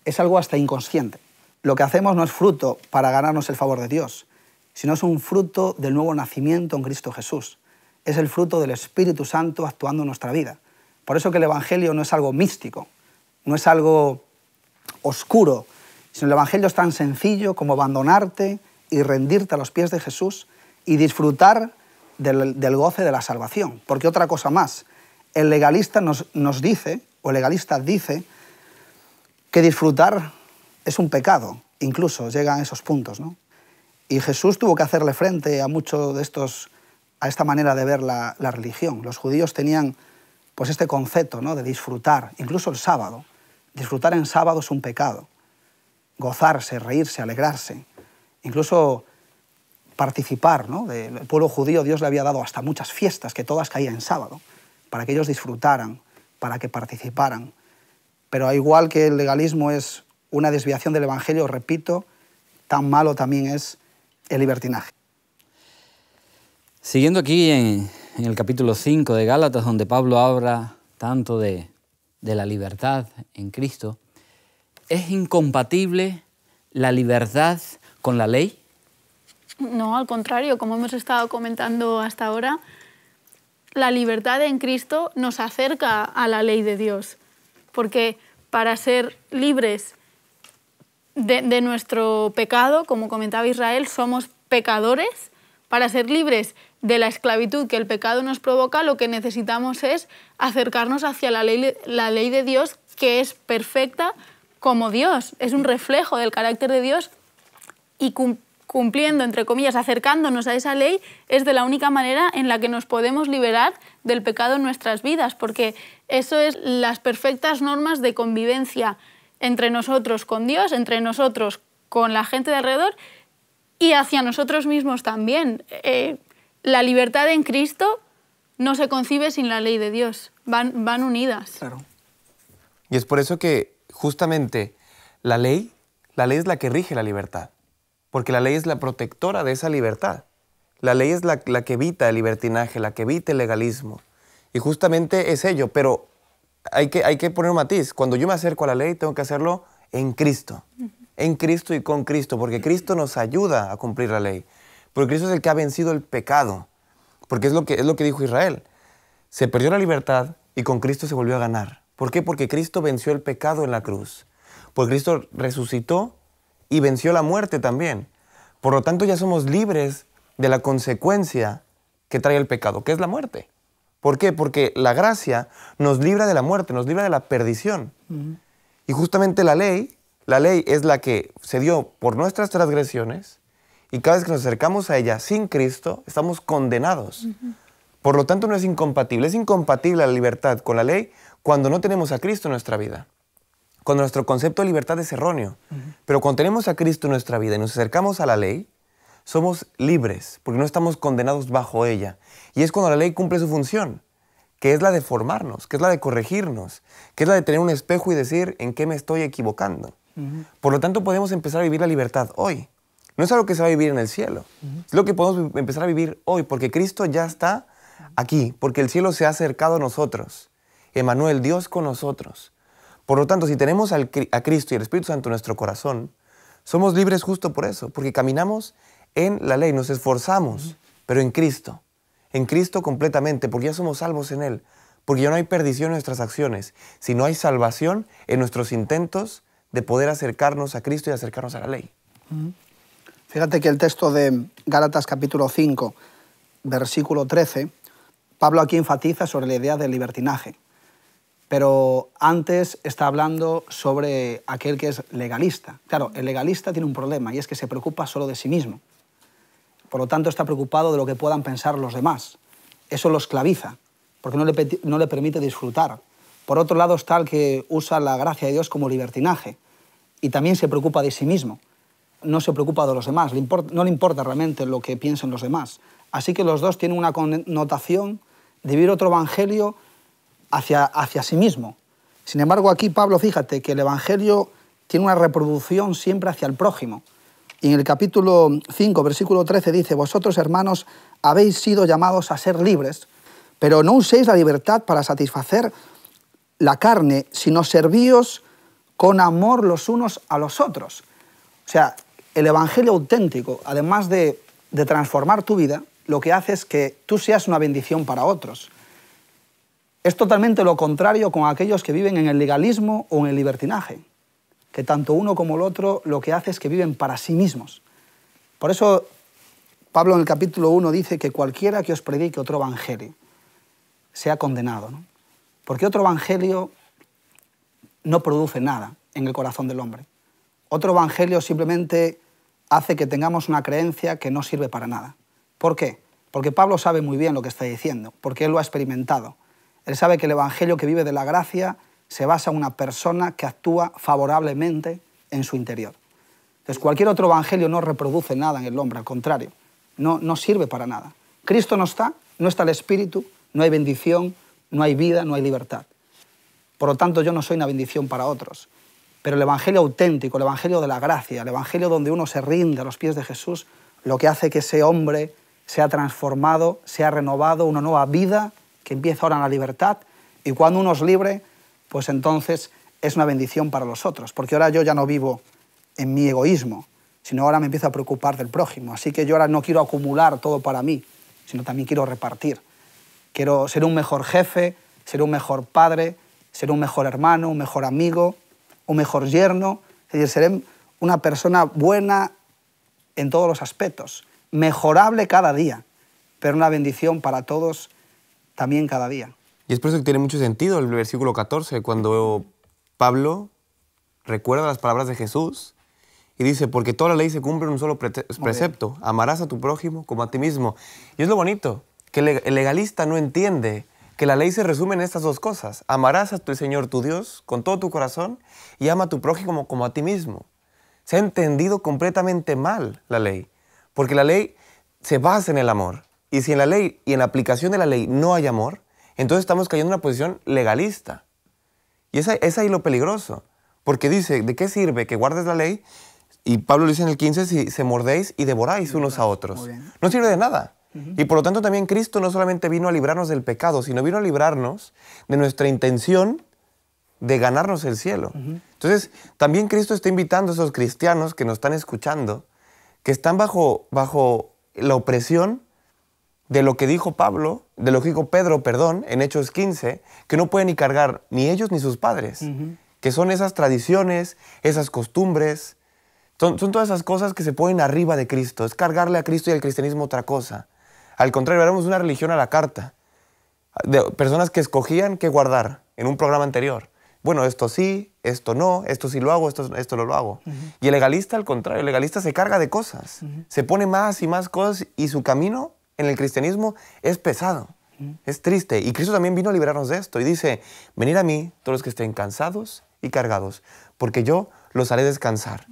es algo hasta inconsciente. Lo que hacemos no es fruto para ganarnos el favor de Dios, sino es un fruto del nuevo nacimiento en Cristo Jesús. Es el fruto del Espíritu Santo actuando en nuestra vida. Por eso que el Evangelio no es algo místico, no es algo oscuro, sino el Evangelio es tan sencillo como abandonarte y rendirte a los pies de Jesús y disfrutar del, del goce de la salvación. Porque otra cosa más, el legalista nos, dice, o legalista dice, que disfrutar es un pecado, incluso llegan esos puntos. Y Jesús tuvo que hacerle frente a mucho de estos, a esta manera de ver la, religión. Los judíos tenían pues este concepto ¿no? de disfrutar, incluso el sábado. Disfrutar en sábado es un pecado. Gozarse, reírse, alegrarse. Incluso participar, ¿no? el pueblo judío Dios le había dado hasta muchas fiestas que todas caían en sábado para que ellos disfrutaran, para que participaran. Pero igual que el legalismo es una desviación del Evangelio, repito, tan malo también es el libertinaje. Siguiendo aquí en, el capítulo 5 de Gálatas, donde Pablo habla tanto de la libertad en Cristo, ¿es incompatible la libertad con la ley? No, al contrario, como hemos estado comentando hasta ahora, la libertad en Cristo nos acerca a la ley de Dios, porque para ser libres de, nuestro pecado, como comentaba Israel, somos pecadores, para ser libres de la esclavitud que el pecado nos provoca, lo que necesitamos es acercarnos hacia la ley, la ley de Dios, que es perfecta como Dios, es un reflejo del carácter de Dios y, cumplir cumpliendo, entre comillas, acercándonos a esa ley, es de la única manera en la que nos podemos liberar del pecado en nuestras vidas, porque eso es las perfectas normas de convivencia entre nosotros con Dios, entre nosotros con la gente de alrededor y hacia nosotros mismos también. Eh, la libertad en Cristo no se concibe sin la ley de Dios, van, van unidas. Claro. Y es por eso que justamente la ley, la ley es la que rige la libertad porque la ley es la protectora de esa libertad. La ley es la, que evita el libertinaje, la que evita el legalismo. Y justamente es ello, pero hay que, hay que poner un matiz. Cuando yo me acerco a la ley, tengo que hacerlo en Cristo. En Cristo y con Cristo, porque Cristo nos ayuda a cumplir la ley. Porque Cristo es el que ha vencido el pecado. Porque es lo que, es lo que dijo Israel. Se perdió la libertad y con Cristo se volvió a ganar. ¿Por qué? Porque Cristo venció el pecado en la cruz. Porque Cristo resucitó y venció la muerte también. Por lo tanto, ya somos libres de la consecuencia que trae el pecado, que es la muerte. ¿Por qué? Porque la gracia nos libra de la muerte, nos libra de la perdición. Y justamente la ley, la ley es la que se dio por nuestras transgresiones y cada vez que nos acercamos a ella sin Cristo, estamos condenados. Por lo tanto, no es incompatible. Es incompatible la libertad con la ley cuando no tenemos a Cristo en nuestra vida cuando nuestro concepto de libertad es erróneo. Pero cuando tenemos a Cristo en nuestra vida y nos acercamos a la ley, somos libres, porque no estamos condenados bajo ella. Y es cuando la ley cumple su función, que es la de formarnos, que es la de corregirnos, que es la de tener un espejo y decir en qué me estoy equivocando. Por lo tanto, podemos empezar a vivir la libertad hoy. No es algo que se va a vivir en el cielo, es lo que podemos em, empezar a vivir hoy, porque Cristo ya está aquí, porque el cielo se ha acercado a nosotros. Emanuel, Dios con nosotros. Por lo tanto, si tenemos a Cristo y al Espíritu Santo en nuestro corazón, somos libres justo por eso, porque caminamos en la ley, nos esforzamos, pero en Cristo, en Cristo completamente, porque ya somos salvos en Él, porque ya no hay perdición en nuestras acciones, sino hay salvación en nuestros intentos de poder acercarnos a Cristo y acercarnos a la ley. Fíjate que el texto de Gálatas capítulo 5, versículo 13, Pablo aquí enfatiza sobre la idea del libertinaje pero antes está hablando sobre aquel que es legalista. Claro, el legalista tiene un problema y es que se preocupa solo de sí mismo. Por lo tanto, está preocupado de lo que puedan pensar los demás. Eso lo esclaviza, porque no le, permite disfrutar. Por otro lado está el que usa la gracia de Dios como libertinaje y también se preocupa de sí mismo. No se preocupa de los demás, no le importa realmente lo que piensen los demás. Así que los dos tienen una connotación de vivir otro evangelio hacia, sí mismo. Sin embargo, aquí Pablo, fíjate que el Evangelio tiene una reproducción siempre hacia el prójimo. Y en el capítulo 5, versículo 13 dice, vosotros hermanos habéis sido llamados a ser libres, pero no uséis la libertad para satisfacer la carne, sino servíos con amor los unos a los otros. O sea, el Evangelio auténtico, además de, de transformar tu vida, lo que hace es que tú seas una bendición para otros. Es totalmente lo contrario con aquellos que viven en el legalismo o en el libertinaje, que tanto uno como el otro lo que hace es que viven para sí mismos. Por eso Pablo en el capítulo 1 dice que cualquiera que os predique otro evangelio sea condenado, porque otro evangelio no produce nada en el corazón del hombre. Otro evangelio simplemente hace que tengamos una creencia que no sirve para nada. ¿Por qué? Porque Pablo sabe muy bien lo que está diciendo, porque él lo ha experimentado. Él sabe que el Evangelio que vive de la gracia se basa en una persona que actúa favorablemente en su interior. Entonces, cualquier otro Evangelio no reproduce nada en el hombre, al contrario, no, no sirve para nada. Cristo no está, no está el Espíritu, no hay bendición, no hay vida, no hay libertad. Por lo tanto, yo no soy una bendición para otros. Pero el Evangelio auténtico, el Evangelio de la gracia, el Evangelio donde uno se rinde a los pies de Jesús, lo que hace que ese hombre sea transformado, sea renovado, una nueva vida que empieza ahora la libertad, y cuando uno es libre, pues entonces es una bendición para los otros, porque ahora yo ya no vivo en mi egoísmo, sino ahora me empiezo a preocupar del prójimo. Así que yo ahora no quiero acumular todo para mí, sino también quiero repartir. Quiero ser un mejor jefe, ser un mejor padre, ser un mejor hermano, un mejor amigo, un mejor yerno, es decir, seré una persona buena en todos los aspectos, mejorable cada día, pero una bendición para todos también cada día. Y es por eso que tiene mucho sentido el versículo 14, cuando Pablo recuerda las palabras de Jesús y dice, porque toda la ley se cumple en un solo precepto, amarás a tu prójimo como a ti mismo. Y es lo bonito, que el legalista no entiende que la ley se resume en estas dos cosas. Amarás a tu Señor tu Dios con todo tu corazón y ama a tu prójimo como a ti mismo. Se ha entendido completamente mal la ley, porque la ley se basa en el amor. Y si en la ley y en la aplicación de la ley no hay amor, entonces estamos cayendo en una posición legalista. Y es ahí, ahí lo peligroso, porque dice, ¿de qué sirve que guardes la ley? Y Pablo lo dice en el 15, si se mordéis y devoráis unos a otros. No sirve de nada. Y por lo tanto también Cristo no solamente vino a librarnos del pecado, sino vino a librarnos de nuestra intención de ganarnos el cielo. Entonces, también Cristo está invitando a esos cristianos que nos están escuchando, que están bajo, bajo la opresión de lo que dijo Pablo, de lo que dijo Pedro, perdón, en Hechos 15, que no pueden ni cargar ni ellos ni sus padres, que son esas tradiciones, esas costumbres, son, todas esas cosas que se ponen arriba de Cristo, es cargarle a Cristo y al cristianismo otra cosa. Al contrario, haremos una religión a la carta, de personas que escogían qué guardar en un programa anterior. Bueno, esto sí, esto no, esto sí lo hago, esto, esto no lo hago. Y el legalista, al contrario, el legalista se carga de cosas, se pone más y más cosas y su camino en el cristianismo es pesado, es triste. Y Cristo también vino a liberarnos de esto y dice, Venir a mí todos los que estén cansados y cargados, porque yo los haré descansar.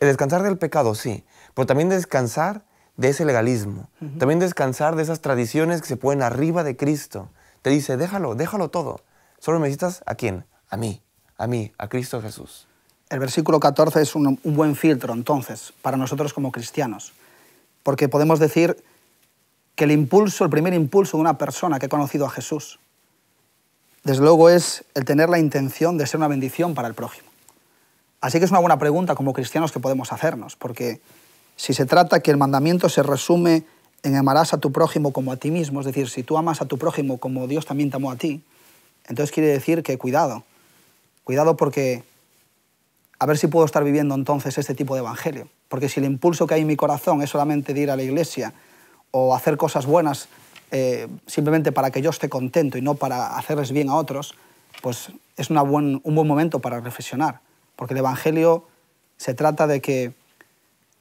Descansar del pecado, sí, pero también descansar de ese legalismo, también descansar de esas tradiciones que se ponen arriba de Cristo. Te dice, déjalo, déjalo todo. Solo necesitas a quién? A mí, a mí, a Cristo Jesús. El versículo 14 es un buen filtro, entonces, para nosotros como cristianos, porque podemos decir, que el impulso, el primer impulso de una persona que ha conocido a Jesús, desde luego es el tener la intención de ser una bendición para el prójimo. Así que es una buena pregunta como cristianos que podemos hacernos, porque si se trata que el mandamiento se resume en amarás a tu prójimo como a ti mismo, es decir, si tú amas a tu prójimo como Dios también te amó a ti, entonces quiere decir que cuidado, cuidado porque a ver si puedo estar viviendo entonces este tipo de evangelio, porque si el impulso que hay en mi corazón es solamente de ir a la iglesia o hacer cosas buenas eh, simplemente para que yo esté contento y no para hacerles bien a otros, pues es un buen momento para reflexionar. Porque el Evangelio se trata de que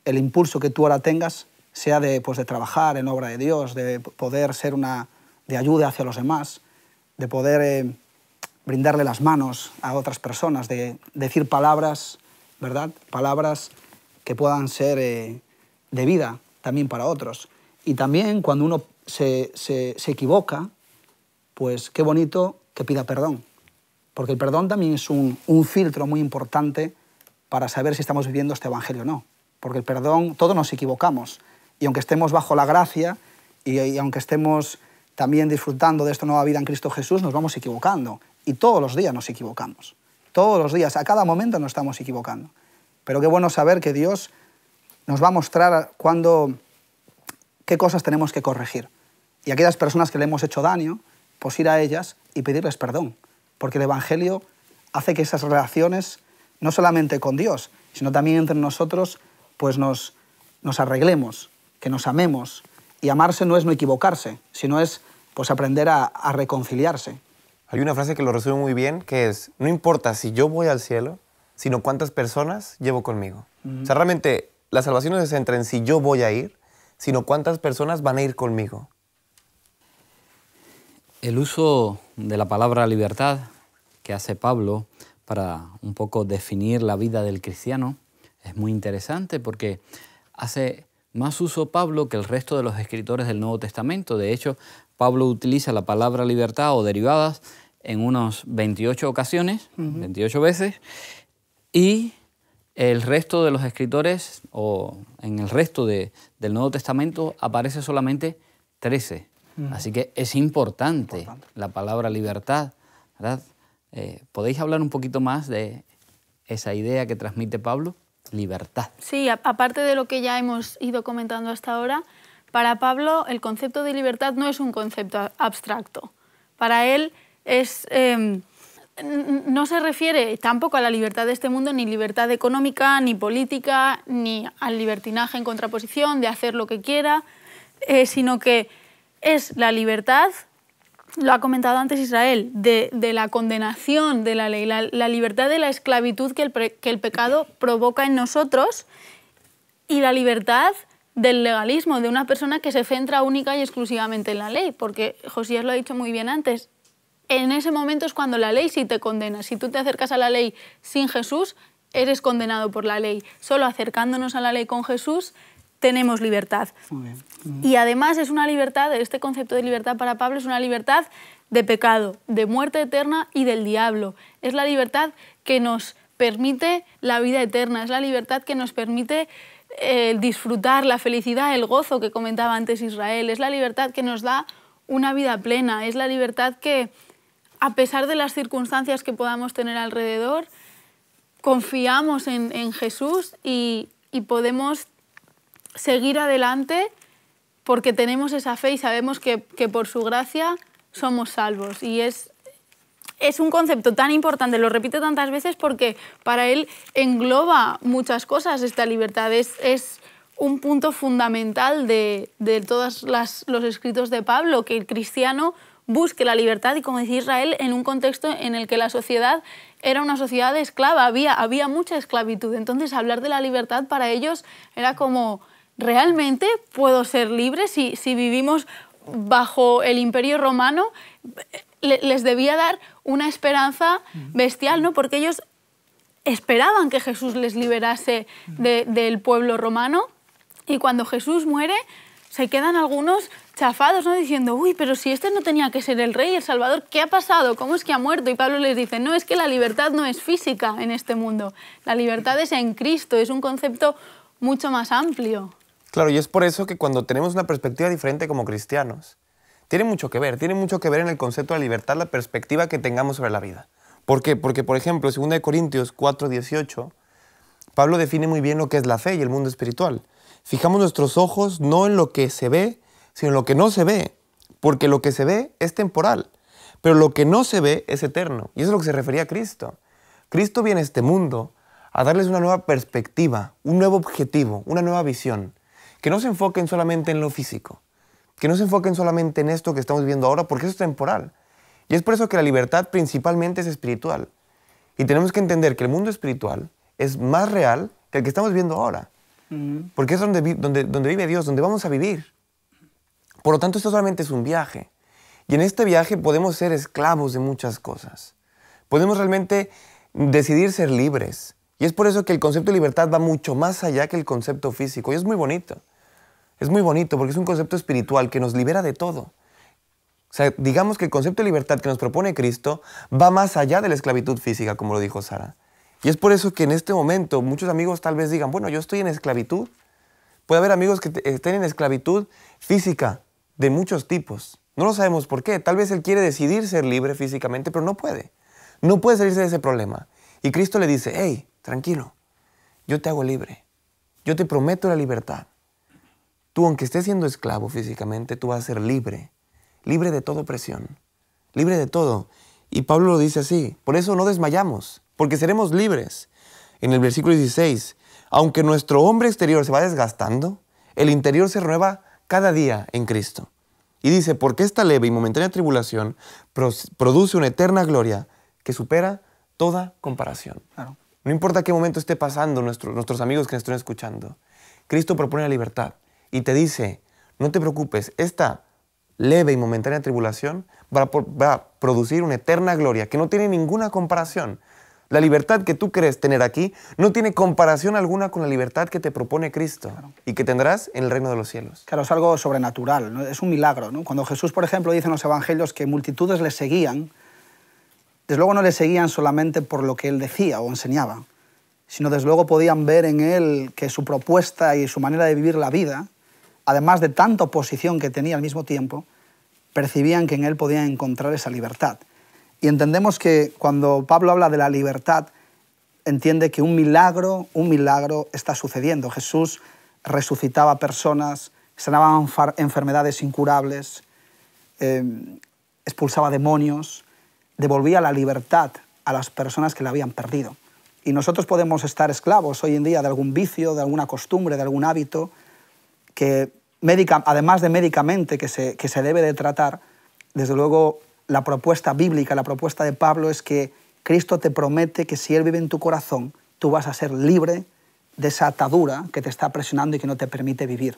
el impulso que tú ahora tengas sea de, pues, de trabajar en obra de Dios, de poder ser una de ayuda hacia los demás, de poder eh, brindarle las manos a otras personas, de decir palabras, ¿verdad? Palabras que puedan ser eh, de vida también para otros. Y también cuando uno se, equivoca, pues qué bonito que pida perdón. Porque el perdón también es un, filtro muy importante para saber si estamos viviendo este Evangelio o no. Porque el perdón, todos nos equivocamos. Y aunque estemos bajo la gracia y, y, aunque estemos también disfrutando de esta nueva vida en Cristo Jesús, nos vamos equivocando. Y todos los días nos equivocamos. Todos los días, a cada momento nos estamos equivocando. Pero qué bueno saber que Dios nos va a mostrar cuando qué cosas tenemos que corregir. Y a aquellas personas que le hemos hecho daño, pues ir a ellas y pedirles perdón, porque el Evangelio hace que esas relaciones, no solamente con Dios, sino también entre nosotros, pues nos, nos arreglemos, que nos amemos. Y amarse no es no equivocarse, sino es pues aprender a, reconciliarse. Hay una frase que lo resume muy bien, que es, no importa si yo voy al cielo, sino cuántas personas llevo conmigo. O sea, realmente la salvación no se centra en si yo voy a ir, sino cuántas personas van a ir conmigo. El uso de la palabra libertad que hace Pablo para un poco definir la vida del cristiano es muy interesante porque hace más uso Pablo que el resto de los escritores del Nuevo Testamento. De hecho, Pablo utiliza la palabra libertad o derivadas en unas 28 ocasiones, 28 veces, y el resto de los escritores, o en el resto del Nuevo Testamento, aparece solamente 13. Mm. Así que es importante, la palabra libertad. Eh, ¿Podéis hablar un poquito más de esa idea que transmite Pablo? Libertad. Sí, aparte de lo que ya hemos ido comentando hasta ahora, para Pablo el concepto de libertad no es un concepto abstracto. Para él es em, no se refiere tampoco a la libertad de este mundo, ni libertad económica, ni política, ni al libertinaje en contraposición, de hacer lo que quiera, eh, sino que es la libertad, lo ha comentado antes Israel, de, la condenación de la ley, la, libertad de la esclavitud que el pecado provoca en nosotros y la libertad del legalismo, de una persona que se centra única y exclusivamente en la ley, porque Josías lo ha dicho muy bien antes, en ese momento es cuando la ley sí te condena. Si tú te acercas a la ley sin Jesús, eres condenado por la ley. Solo acercándonos a la ley con Jesús tenemos libertad. Y además es una libertad, este concepto de libertad para Pablo es una libertad de pecado, de muerte eterna y del diablo. Es la libertad que nos permite la vida eterna, es la libertad que nos permite eh, disfrutar la felicidad, el gozo que comentaba antes Israel, es la libertad que nos da una vida plena, es la libertad que, a pesar de las circunstancias que podamos tener alrededor, confiamos en, Jesús y, podemos seguir adelante porque tenemos esa fe y sabemos que, por su gracia somos salvos. Y es, es un concepto tan importante, lo repito tantas veces porque para él engloba muchas cosas esta libertad. Es, un punto fundamental de todos los escritos de Pablo, que el cristiano busque la libertad y, como decía Israel, en un contexto en el que la sociedad era una sociedad esclava, había, mucha esclavitud. Entonces, hablar de la libertad para ellos era como, ¿realmente puedo ser libre si, vivimos bajo el imperio romano? les debía dar una esperanza mm. bestial, ¿no? Porque ellos esperaban que Jesús les liberase mm. del pueblo romano y cuando Jesús muere se quedan algunos chafados, ¿no? Diciendo, uy, pero si este no tenía que ser el rey, el salvador, ¿qué ha pasado? ¿Cómo es que ha muerto? Y Pablo les dice, no, es que la libertad no es física en este mundo. La libertad es en Cristo, es un concepto mucho más amplio. Claro, y es por eso que cuando tenemos una perspectiva diferente como cristianos, tiene mucho que ver, tiene mucho que ver en el concepto de libertad la perspectiva que tengamos sobre la vida. ¿Por qué? Porque, por ejemplo, 2 Corintios 4, 18, Pablo define muy bien lo que es la fe y el mundo espiritual. Fijamos nuestros ojos no en lo que se ve, sino lo que no se ve, porque lo que se ve es temporal, pero lo que no se ve es eterno. Y eso es lo que se refería a Cristo. Cristo viene a este mundo a darles una nueva perspectiva, un nuevo objetivo, una nueva visión, que no se enfoquen solamente en lo físico, que no se enfoquen solamente en esto que estamos viendo ahora, porque eso es temporal. Y es por eso que la libertad principalmente es espiritual. Y tenemos que entender que el mundo espiritual es más real que el que estamos viendo ahora. Porque es donde, donde, donde vive Dios, donde vamos a vivir. Por lo tanto, esto solamente es un viaje. Y en este viaje podemos ser esclavos de muchas cosas. Podemos realmente decidir ser libres. Y es por eso que el concepto de libertad va mucho más allá que el concepto físico. Y es muy bonito. Es muy bonito porque es un concepto espiritual que nos libera de todo. O sea, digamos que el concepto de libertad que nos propone Cristo va más allá de la esclavitud física, como lo dijo Sara. Y es por eso que en este momento muchos amigos tal vez digan, bueno, yo estoy en esclavitud. Puede haber amigos que estén en esclavitud física, de muchos tipos. No lo sabemos por qué. Tal vez él quiere decidir ser libre físicamente, pero no puede. No puede salirse de ese problema. Y Cristo le dice, hey, tranquilo, yo te hago libre. Yo te prometo la libertad. Tú, aunque estés siendo esclavo físicamente, tú vas a ser libre. Libre de toda opresión. Libre de todo. Y Pablo lo dice así. Por eso no desmayamos, porque seremos libres. En el versículo 16, aunque nuestro hombre exterior se va desgastando, el interior se renueva cada día en Cristo. Y dice, porque esta leve y momentánea tribulación produce una eterna gloria que supera toda comparación. No importa qué momento esté pasando nuestros amigos que nos estén escuchando, Cristo propone la libertad y te dice, no te preocupes, esta leve y momentánea tribulación va a producir una eterna gloria que no tiene ninguna comparación la libertad que tú crees tener aquí no tiene comparación alguna con la libertad que te propone Cristo y que tendrás en el reino de los cielos. Claro, es algo sobrenatural, ¿no? es un milagro. Cuando Jesús, por ejemplo, dice en los evangelios que multitudes le seguían, desde luego no le seguían solamente por lo que él decía o enseñaba, sino desde luego podían ver en él que su propuesta y su manera de vivir la vida, además de tanta oposición que tenía al mismo tiempo, percibían que en él podían encontrar esa libertad. Y entendemos que cuando Pablo habla de la libertad, entiende que un milagro, un milagro está sucediendo. Jesús resucitaba personas, sanaba enfermedades incurables, em, expulsaba demonios, devolvía la libertad a las personas que la habían perdido. Y nosotros podemos estar esclavos hoy en día de algún vicio, de alguna costumbre, de algún hábito, que médica, además de médicamente que se, que se debe de tratar, desde luego la propuesta bíblica, la propuesta de Pablo es que Cristo te promete que si Él vive en tu corazón, tú vas a ser libre de esa atadura que te está presionando y que no te permite vivir.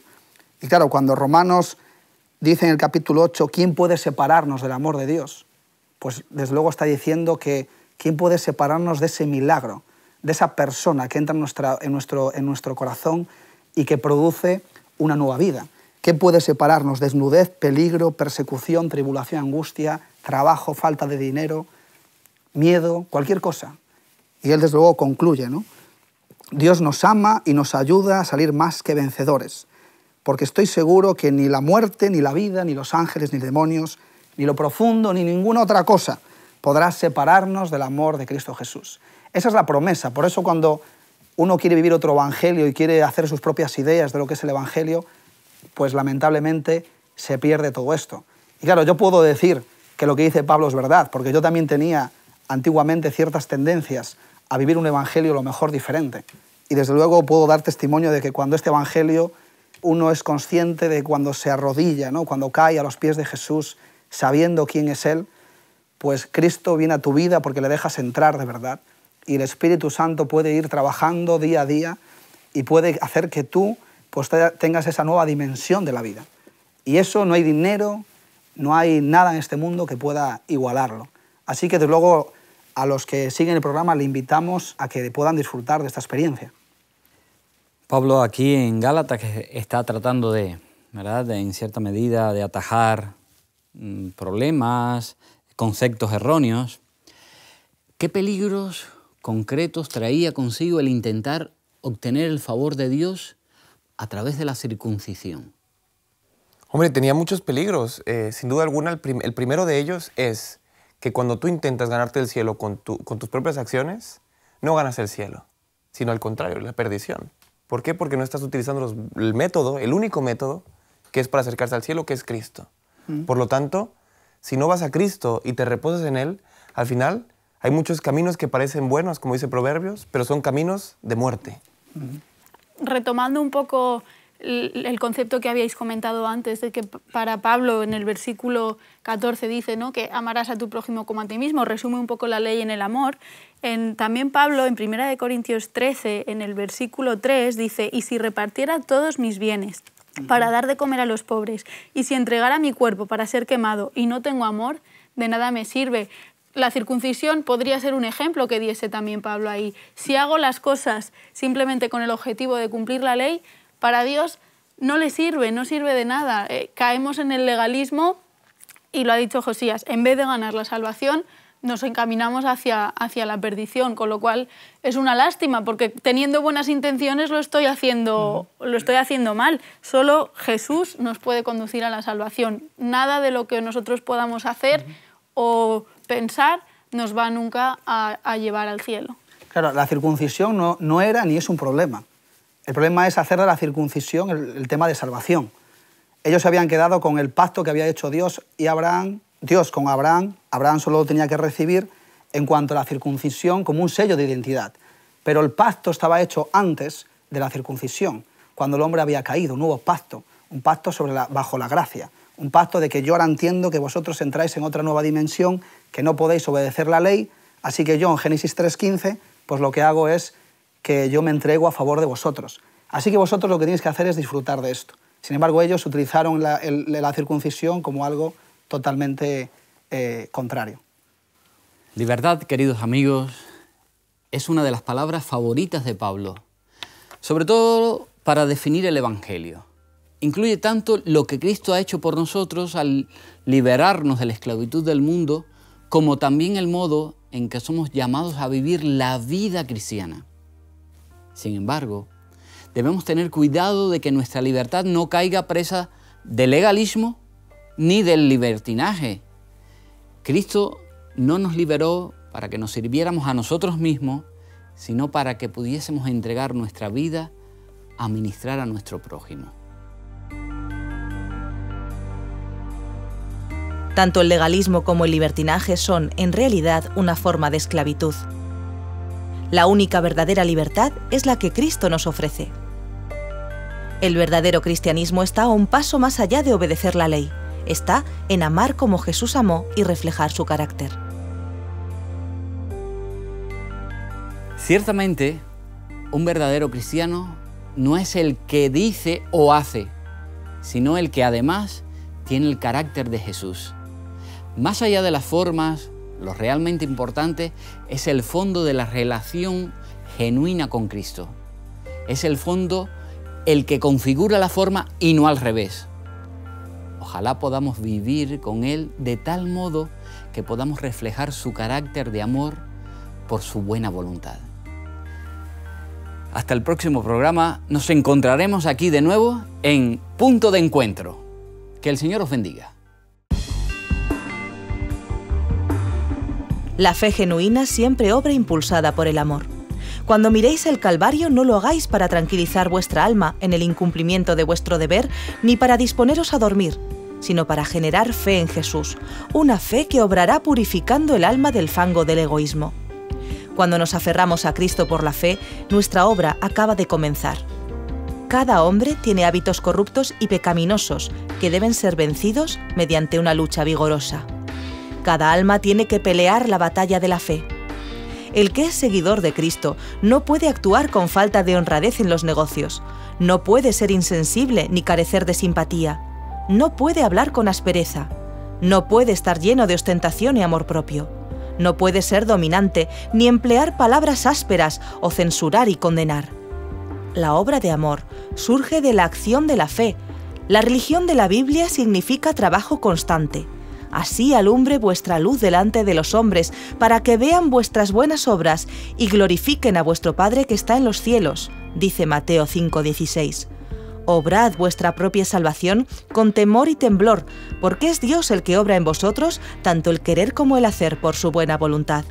Y claro, cuando Romanos dice en el capítulo 8, ¿quién puede separarnos del amor de Dios? Pues desde luego está diciendo que ¿quién puede separarnos de ese milagro, de esa persona que entra en, en nuestro corazón y que produce una nueva vida? ¿Qué puede separarnos? Desnudez, peligro, persecución, tribulación, angustia, trabajo, falta de dinero, miedo, cualquier cosa. Y él desde luego concluye, ¿no? Dios nos ama y nos ayuda a salir más que vencedores, porque estoy seguro que ni la muerte, ni la vida, ni los ángeles, ni demonios, ni lo profundo, ni ninguna otra cosa podrá separarnos del amor de Cristo Jesús. Esa es la promesa, por eso cuando uno quiere vivir otro evangelio y quiere hacer sus propias ideas de lo que es el evangelio, pues lamentablemente se pierde todo esto. Y claro, yo puedo decir que lo que dice Pablo es verdad, porque yo también tenía antiguamente ciertas tendencias a vivir un evangelio lo mejor diferente. Y desde luego puedo dar testimonio de que cuando este evangelio uno es consciente de cuando se arrodilla, ¿no? cuando cae a los pies de Jesús sabiendo quién es Él, pues Cristo viene a tu vida porque le dejas entrar de verdad. Y el Espíritu Santo puede ir trabajando día a día y puede hacer que tú pues tengas esa nueva dimensión de la vida. Y eso no hay dinero, no hay nada en este mundo que pueda igualarlo. Así que, desde luego, a los que siguen el programa le invitamos a que puedan disfrutar de esta experiencia. Pablo, aquí en Gálatas que está tratando de, ¿verdad? De, en cierta medida, de atajar mm, problemas, conceptos erróneos. ¿Qué peligros concretos traía consigo el intentar obtener el favor de Dios a través de la circuncisión? Hombre, tenía muchos peligros. Eh, sin duda alguna, el, primero de ellos es que cuando tú intentas ganarte el cielo con, tus propias acciones, no ganas el cielo, sino al contrario, la perdición. ¿Por qué? Porque no estás utilizando el método, el único método que es para acercarse al cielo, que es Cristo. Mm. Por lo tanto, si no vas a Cristo y te reposas en Él, al final hay muchos caminos que parecen buenos, como dice Proverbios, pero son caminos de muerte. Mm retomando un poco el concepto que habíais comentado antes, de que para Pablo en el versículo 14 dice ¿no? que amarás a tu prójimo como a ti mismo, resume un poco la ley en el amor. En, también Pablo en 1 Corintios 13, en el versículo 3, dice, y si repartiera todos mis bienes para dar de comer a los pobres, y si entregara mi cuerpo para ser quemado y no tengo amor, de nada me sirve la circuncisión podría ser un ejemplo que diese también Pablo ahí. Si hago las cosas simplemente con el objetivo de cumplir la ley, para Dios no le sirve, no sirve de nada. Eh, caemos en el legalismo y lo ha dicho Josías, en vez de ganar la salvación, nos encaminamos hacia, hacia la perdición, con lo cual es una lástima, porque teniendo buenas intenciones lo estoy, haciendo, lo estoy haciendo mal. Solo Jesús nos puede conducir a la salvación. Nada de lo que nosotros podamos hacer o pensar nos va nunca a, llevar al cielo. Claro, la circuncisión no, era ni es un problema. El problema es hacer de la circuncisión el, tema de salvación. Ellos se habían quedado con el pacto que había hecho Dios y Abraham, Dios con Abraham, Abraham solo tenía que recibir en cuanto a la circuncisión como un sello de identidad. Pero el pacto estaba hecho antes de la circuncisión, cuando el hombre había caído, un nuevo pacto, un pacto bajo la gracia, un pacto de que yo ahora entiendo que vosotros entráis en otra nueva dimensión que no podéis obedecer la ley, así que yo en Génesis 3.15, pues lo que hago es que yo me entrego a favor de vosotros. Así que vosotros lo que tenéis que hacer es disfrutar de esto. Sin embargo, ellos utilizaron la, circuncisión como algo totalmente eh, contrario. Libertad, queridos amigos, es una de las palabras favoritas de Pablo, sobre todo para definir el Evangelio. Incluye tanto lo que Cristo ha hecho por nosotros al liberarnos de la esclavitud del mundo, como también el modo en que somos llamados a vivir la vida cristiana. Sin embargo, debemos tener cuidado de que nuestra libertad no caiga presa del legalismo ni del libertinaje. Cristo no nos liberó para que nos sirviéramos a nosotros mismos, sino para que pudiésemos entregar nuestra vida a ministrar a nuestro prójimo. Tanto el legalismo como el libertinaje son, en realidad, una forma de esclavitud. La única verdadera libertad es la que Cristo nos ofrece. El verdadero cristianismo está a un paso más allá de obedecer la ley, está en amar como Jesús amó y reflejar su carácter. Ciertamente, un verdadero cristiano no es el que dice o hace, sino el que además tiene el carácter de Jesús. Más allá de las formas, lo realmente importante es el fondo de la relación genuina con Cristo. Es el fondo el que configura la forma y no al revés. Ojalá podamos vivir con Él de tal modo que podamos reflejar su carácter de amor por su buena voluntad. Hasta el próximo programa, nos encontraremos aquí de nuevo en Punto de Encuentro. Que el Señor os bendiga. La fe genuina siempre obra impulsada por el amor. Cuando miréis el Calvario no lo hagáis para tranquilizar vuestra alma en el incumplimiento de vuestro deber ni para disponeros a dormir, sino para generar fe en Jesús, una fe que obrará purificando el alma del fango del egoísmo. Cuando nos aferramos a Cristo por la fe, nuestra obra acaba de comenzar. Cada hombre tiene hábitos corruptos y pecaminosos que deben ser vencidos mediante una lucha vigorosa. Cada alma tiene que pelear la batalla de la fe. El que es seguidor de Cristo no puede actuar con falta de honradez en los negocios, no puede ser insensible ni carecer de simpatía, no puede hablar con aspereza, no puede estar lleno de ostentación y amor propio, no puede ser dominante ni emplear palabras ásperas o censurar y condenar. La obra de amor surge de la acción de la fe. La religión de la Biblia significa trabajo constante, Así alumbre vuestra luz delante de los hombres, para que vean vuestras buenas obras y glorifiquen a vuestro Padre que está en los cielos, dice Mateo 5:16. Obrad vuestra propia salvación con temor y temblor, porque es Dios el que obra en vosotros tanto el querer como el hacer por su buena voluntad.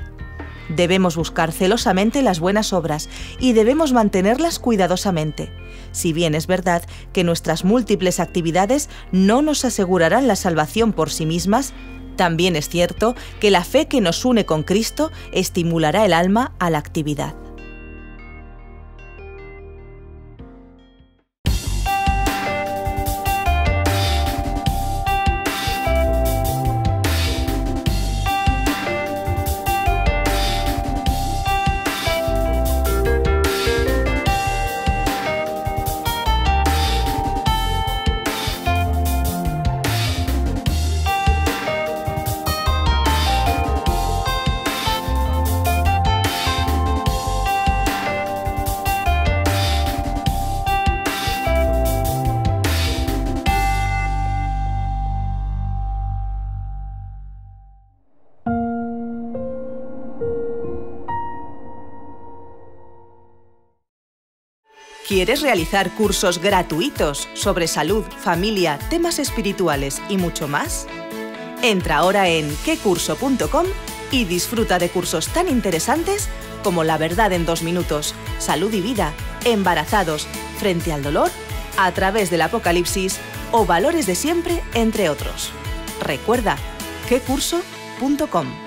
Debemos buscar celosamente las buenas obras y debemos mantenerlas cuidadosamente, si bien es verdad que nuestras múltiples actividades no nos asegurarán la salvación por sí mismas, también es cierto que la fe que nos une con Cristo estimulará el alma a la actividad. ¿Quieres realizar cursos gratuitos sobre salud, familia, temas espirituales y mucho más? Entra ahora en quecurso.com y disfruta de cursos tan interesantes como La verdad en dos minutos, Salud y vida, Embarazados, Frente al dolor, A través del apocalipsis o Valores de siempre, entre otros. Recuerda, quecurso.com.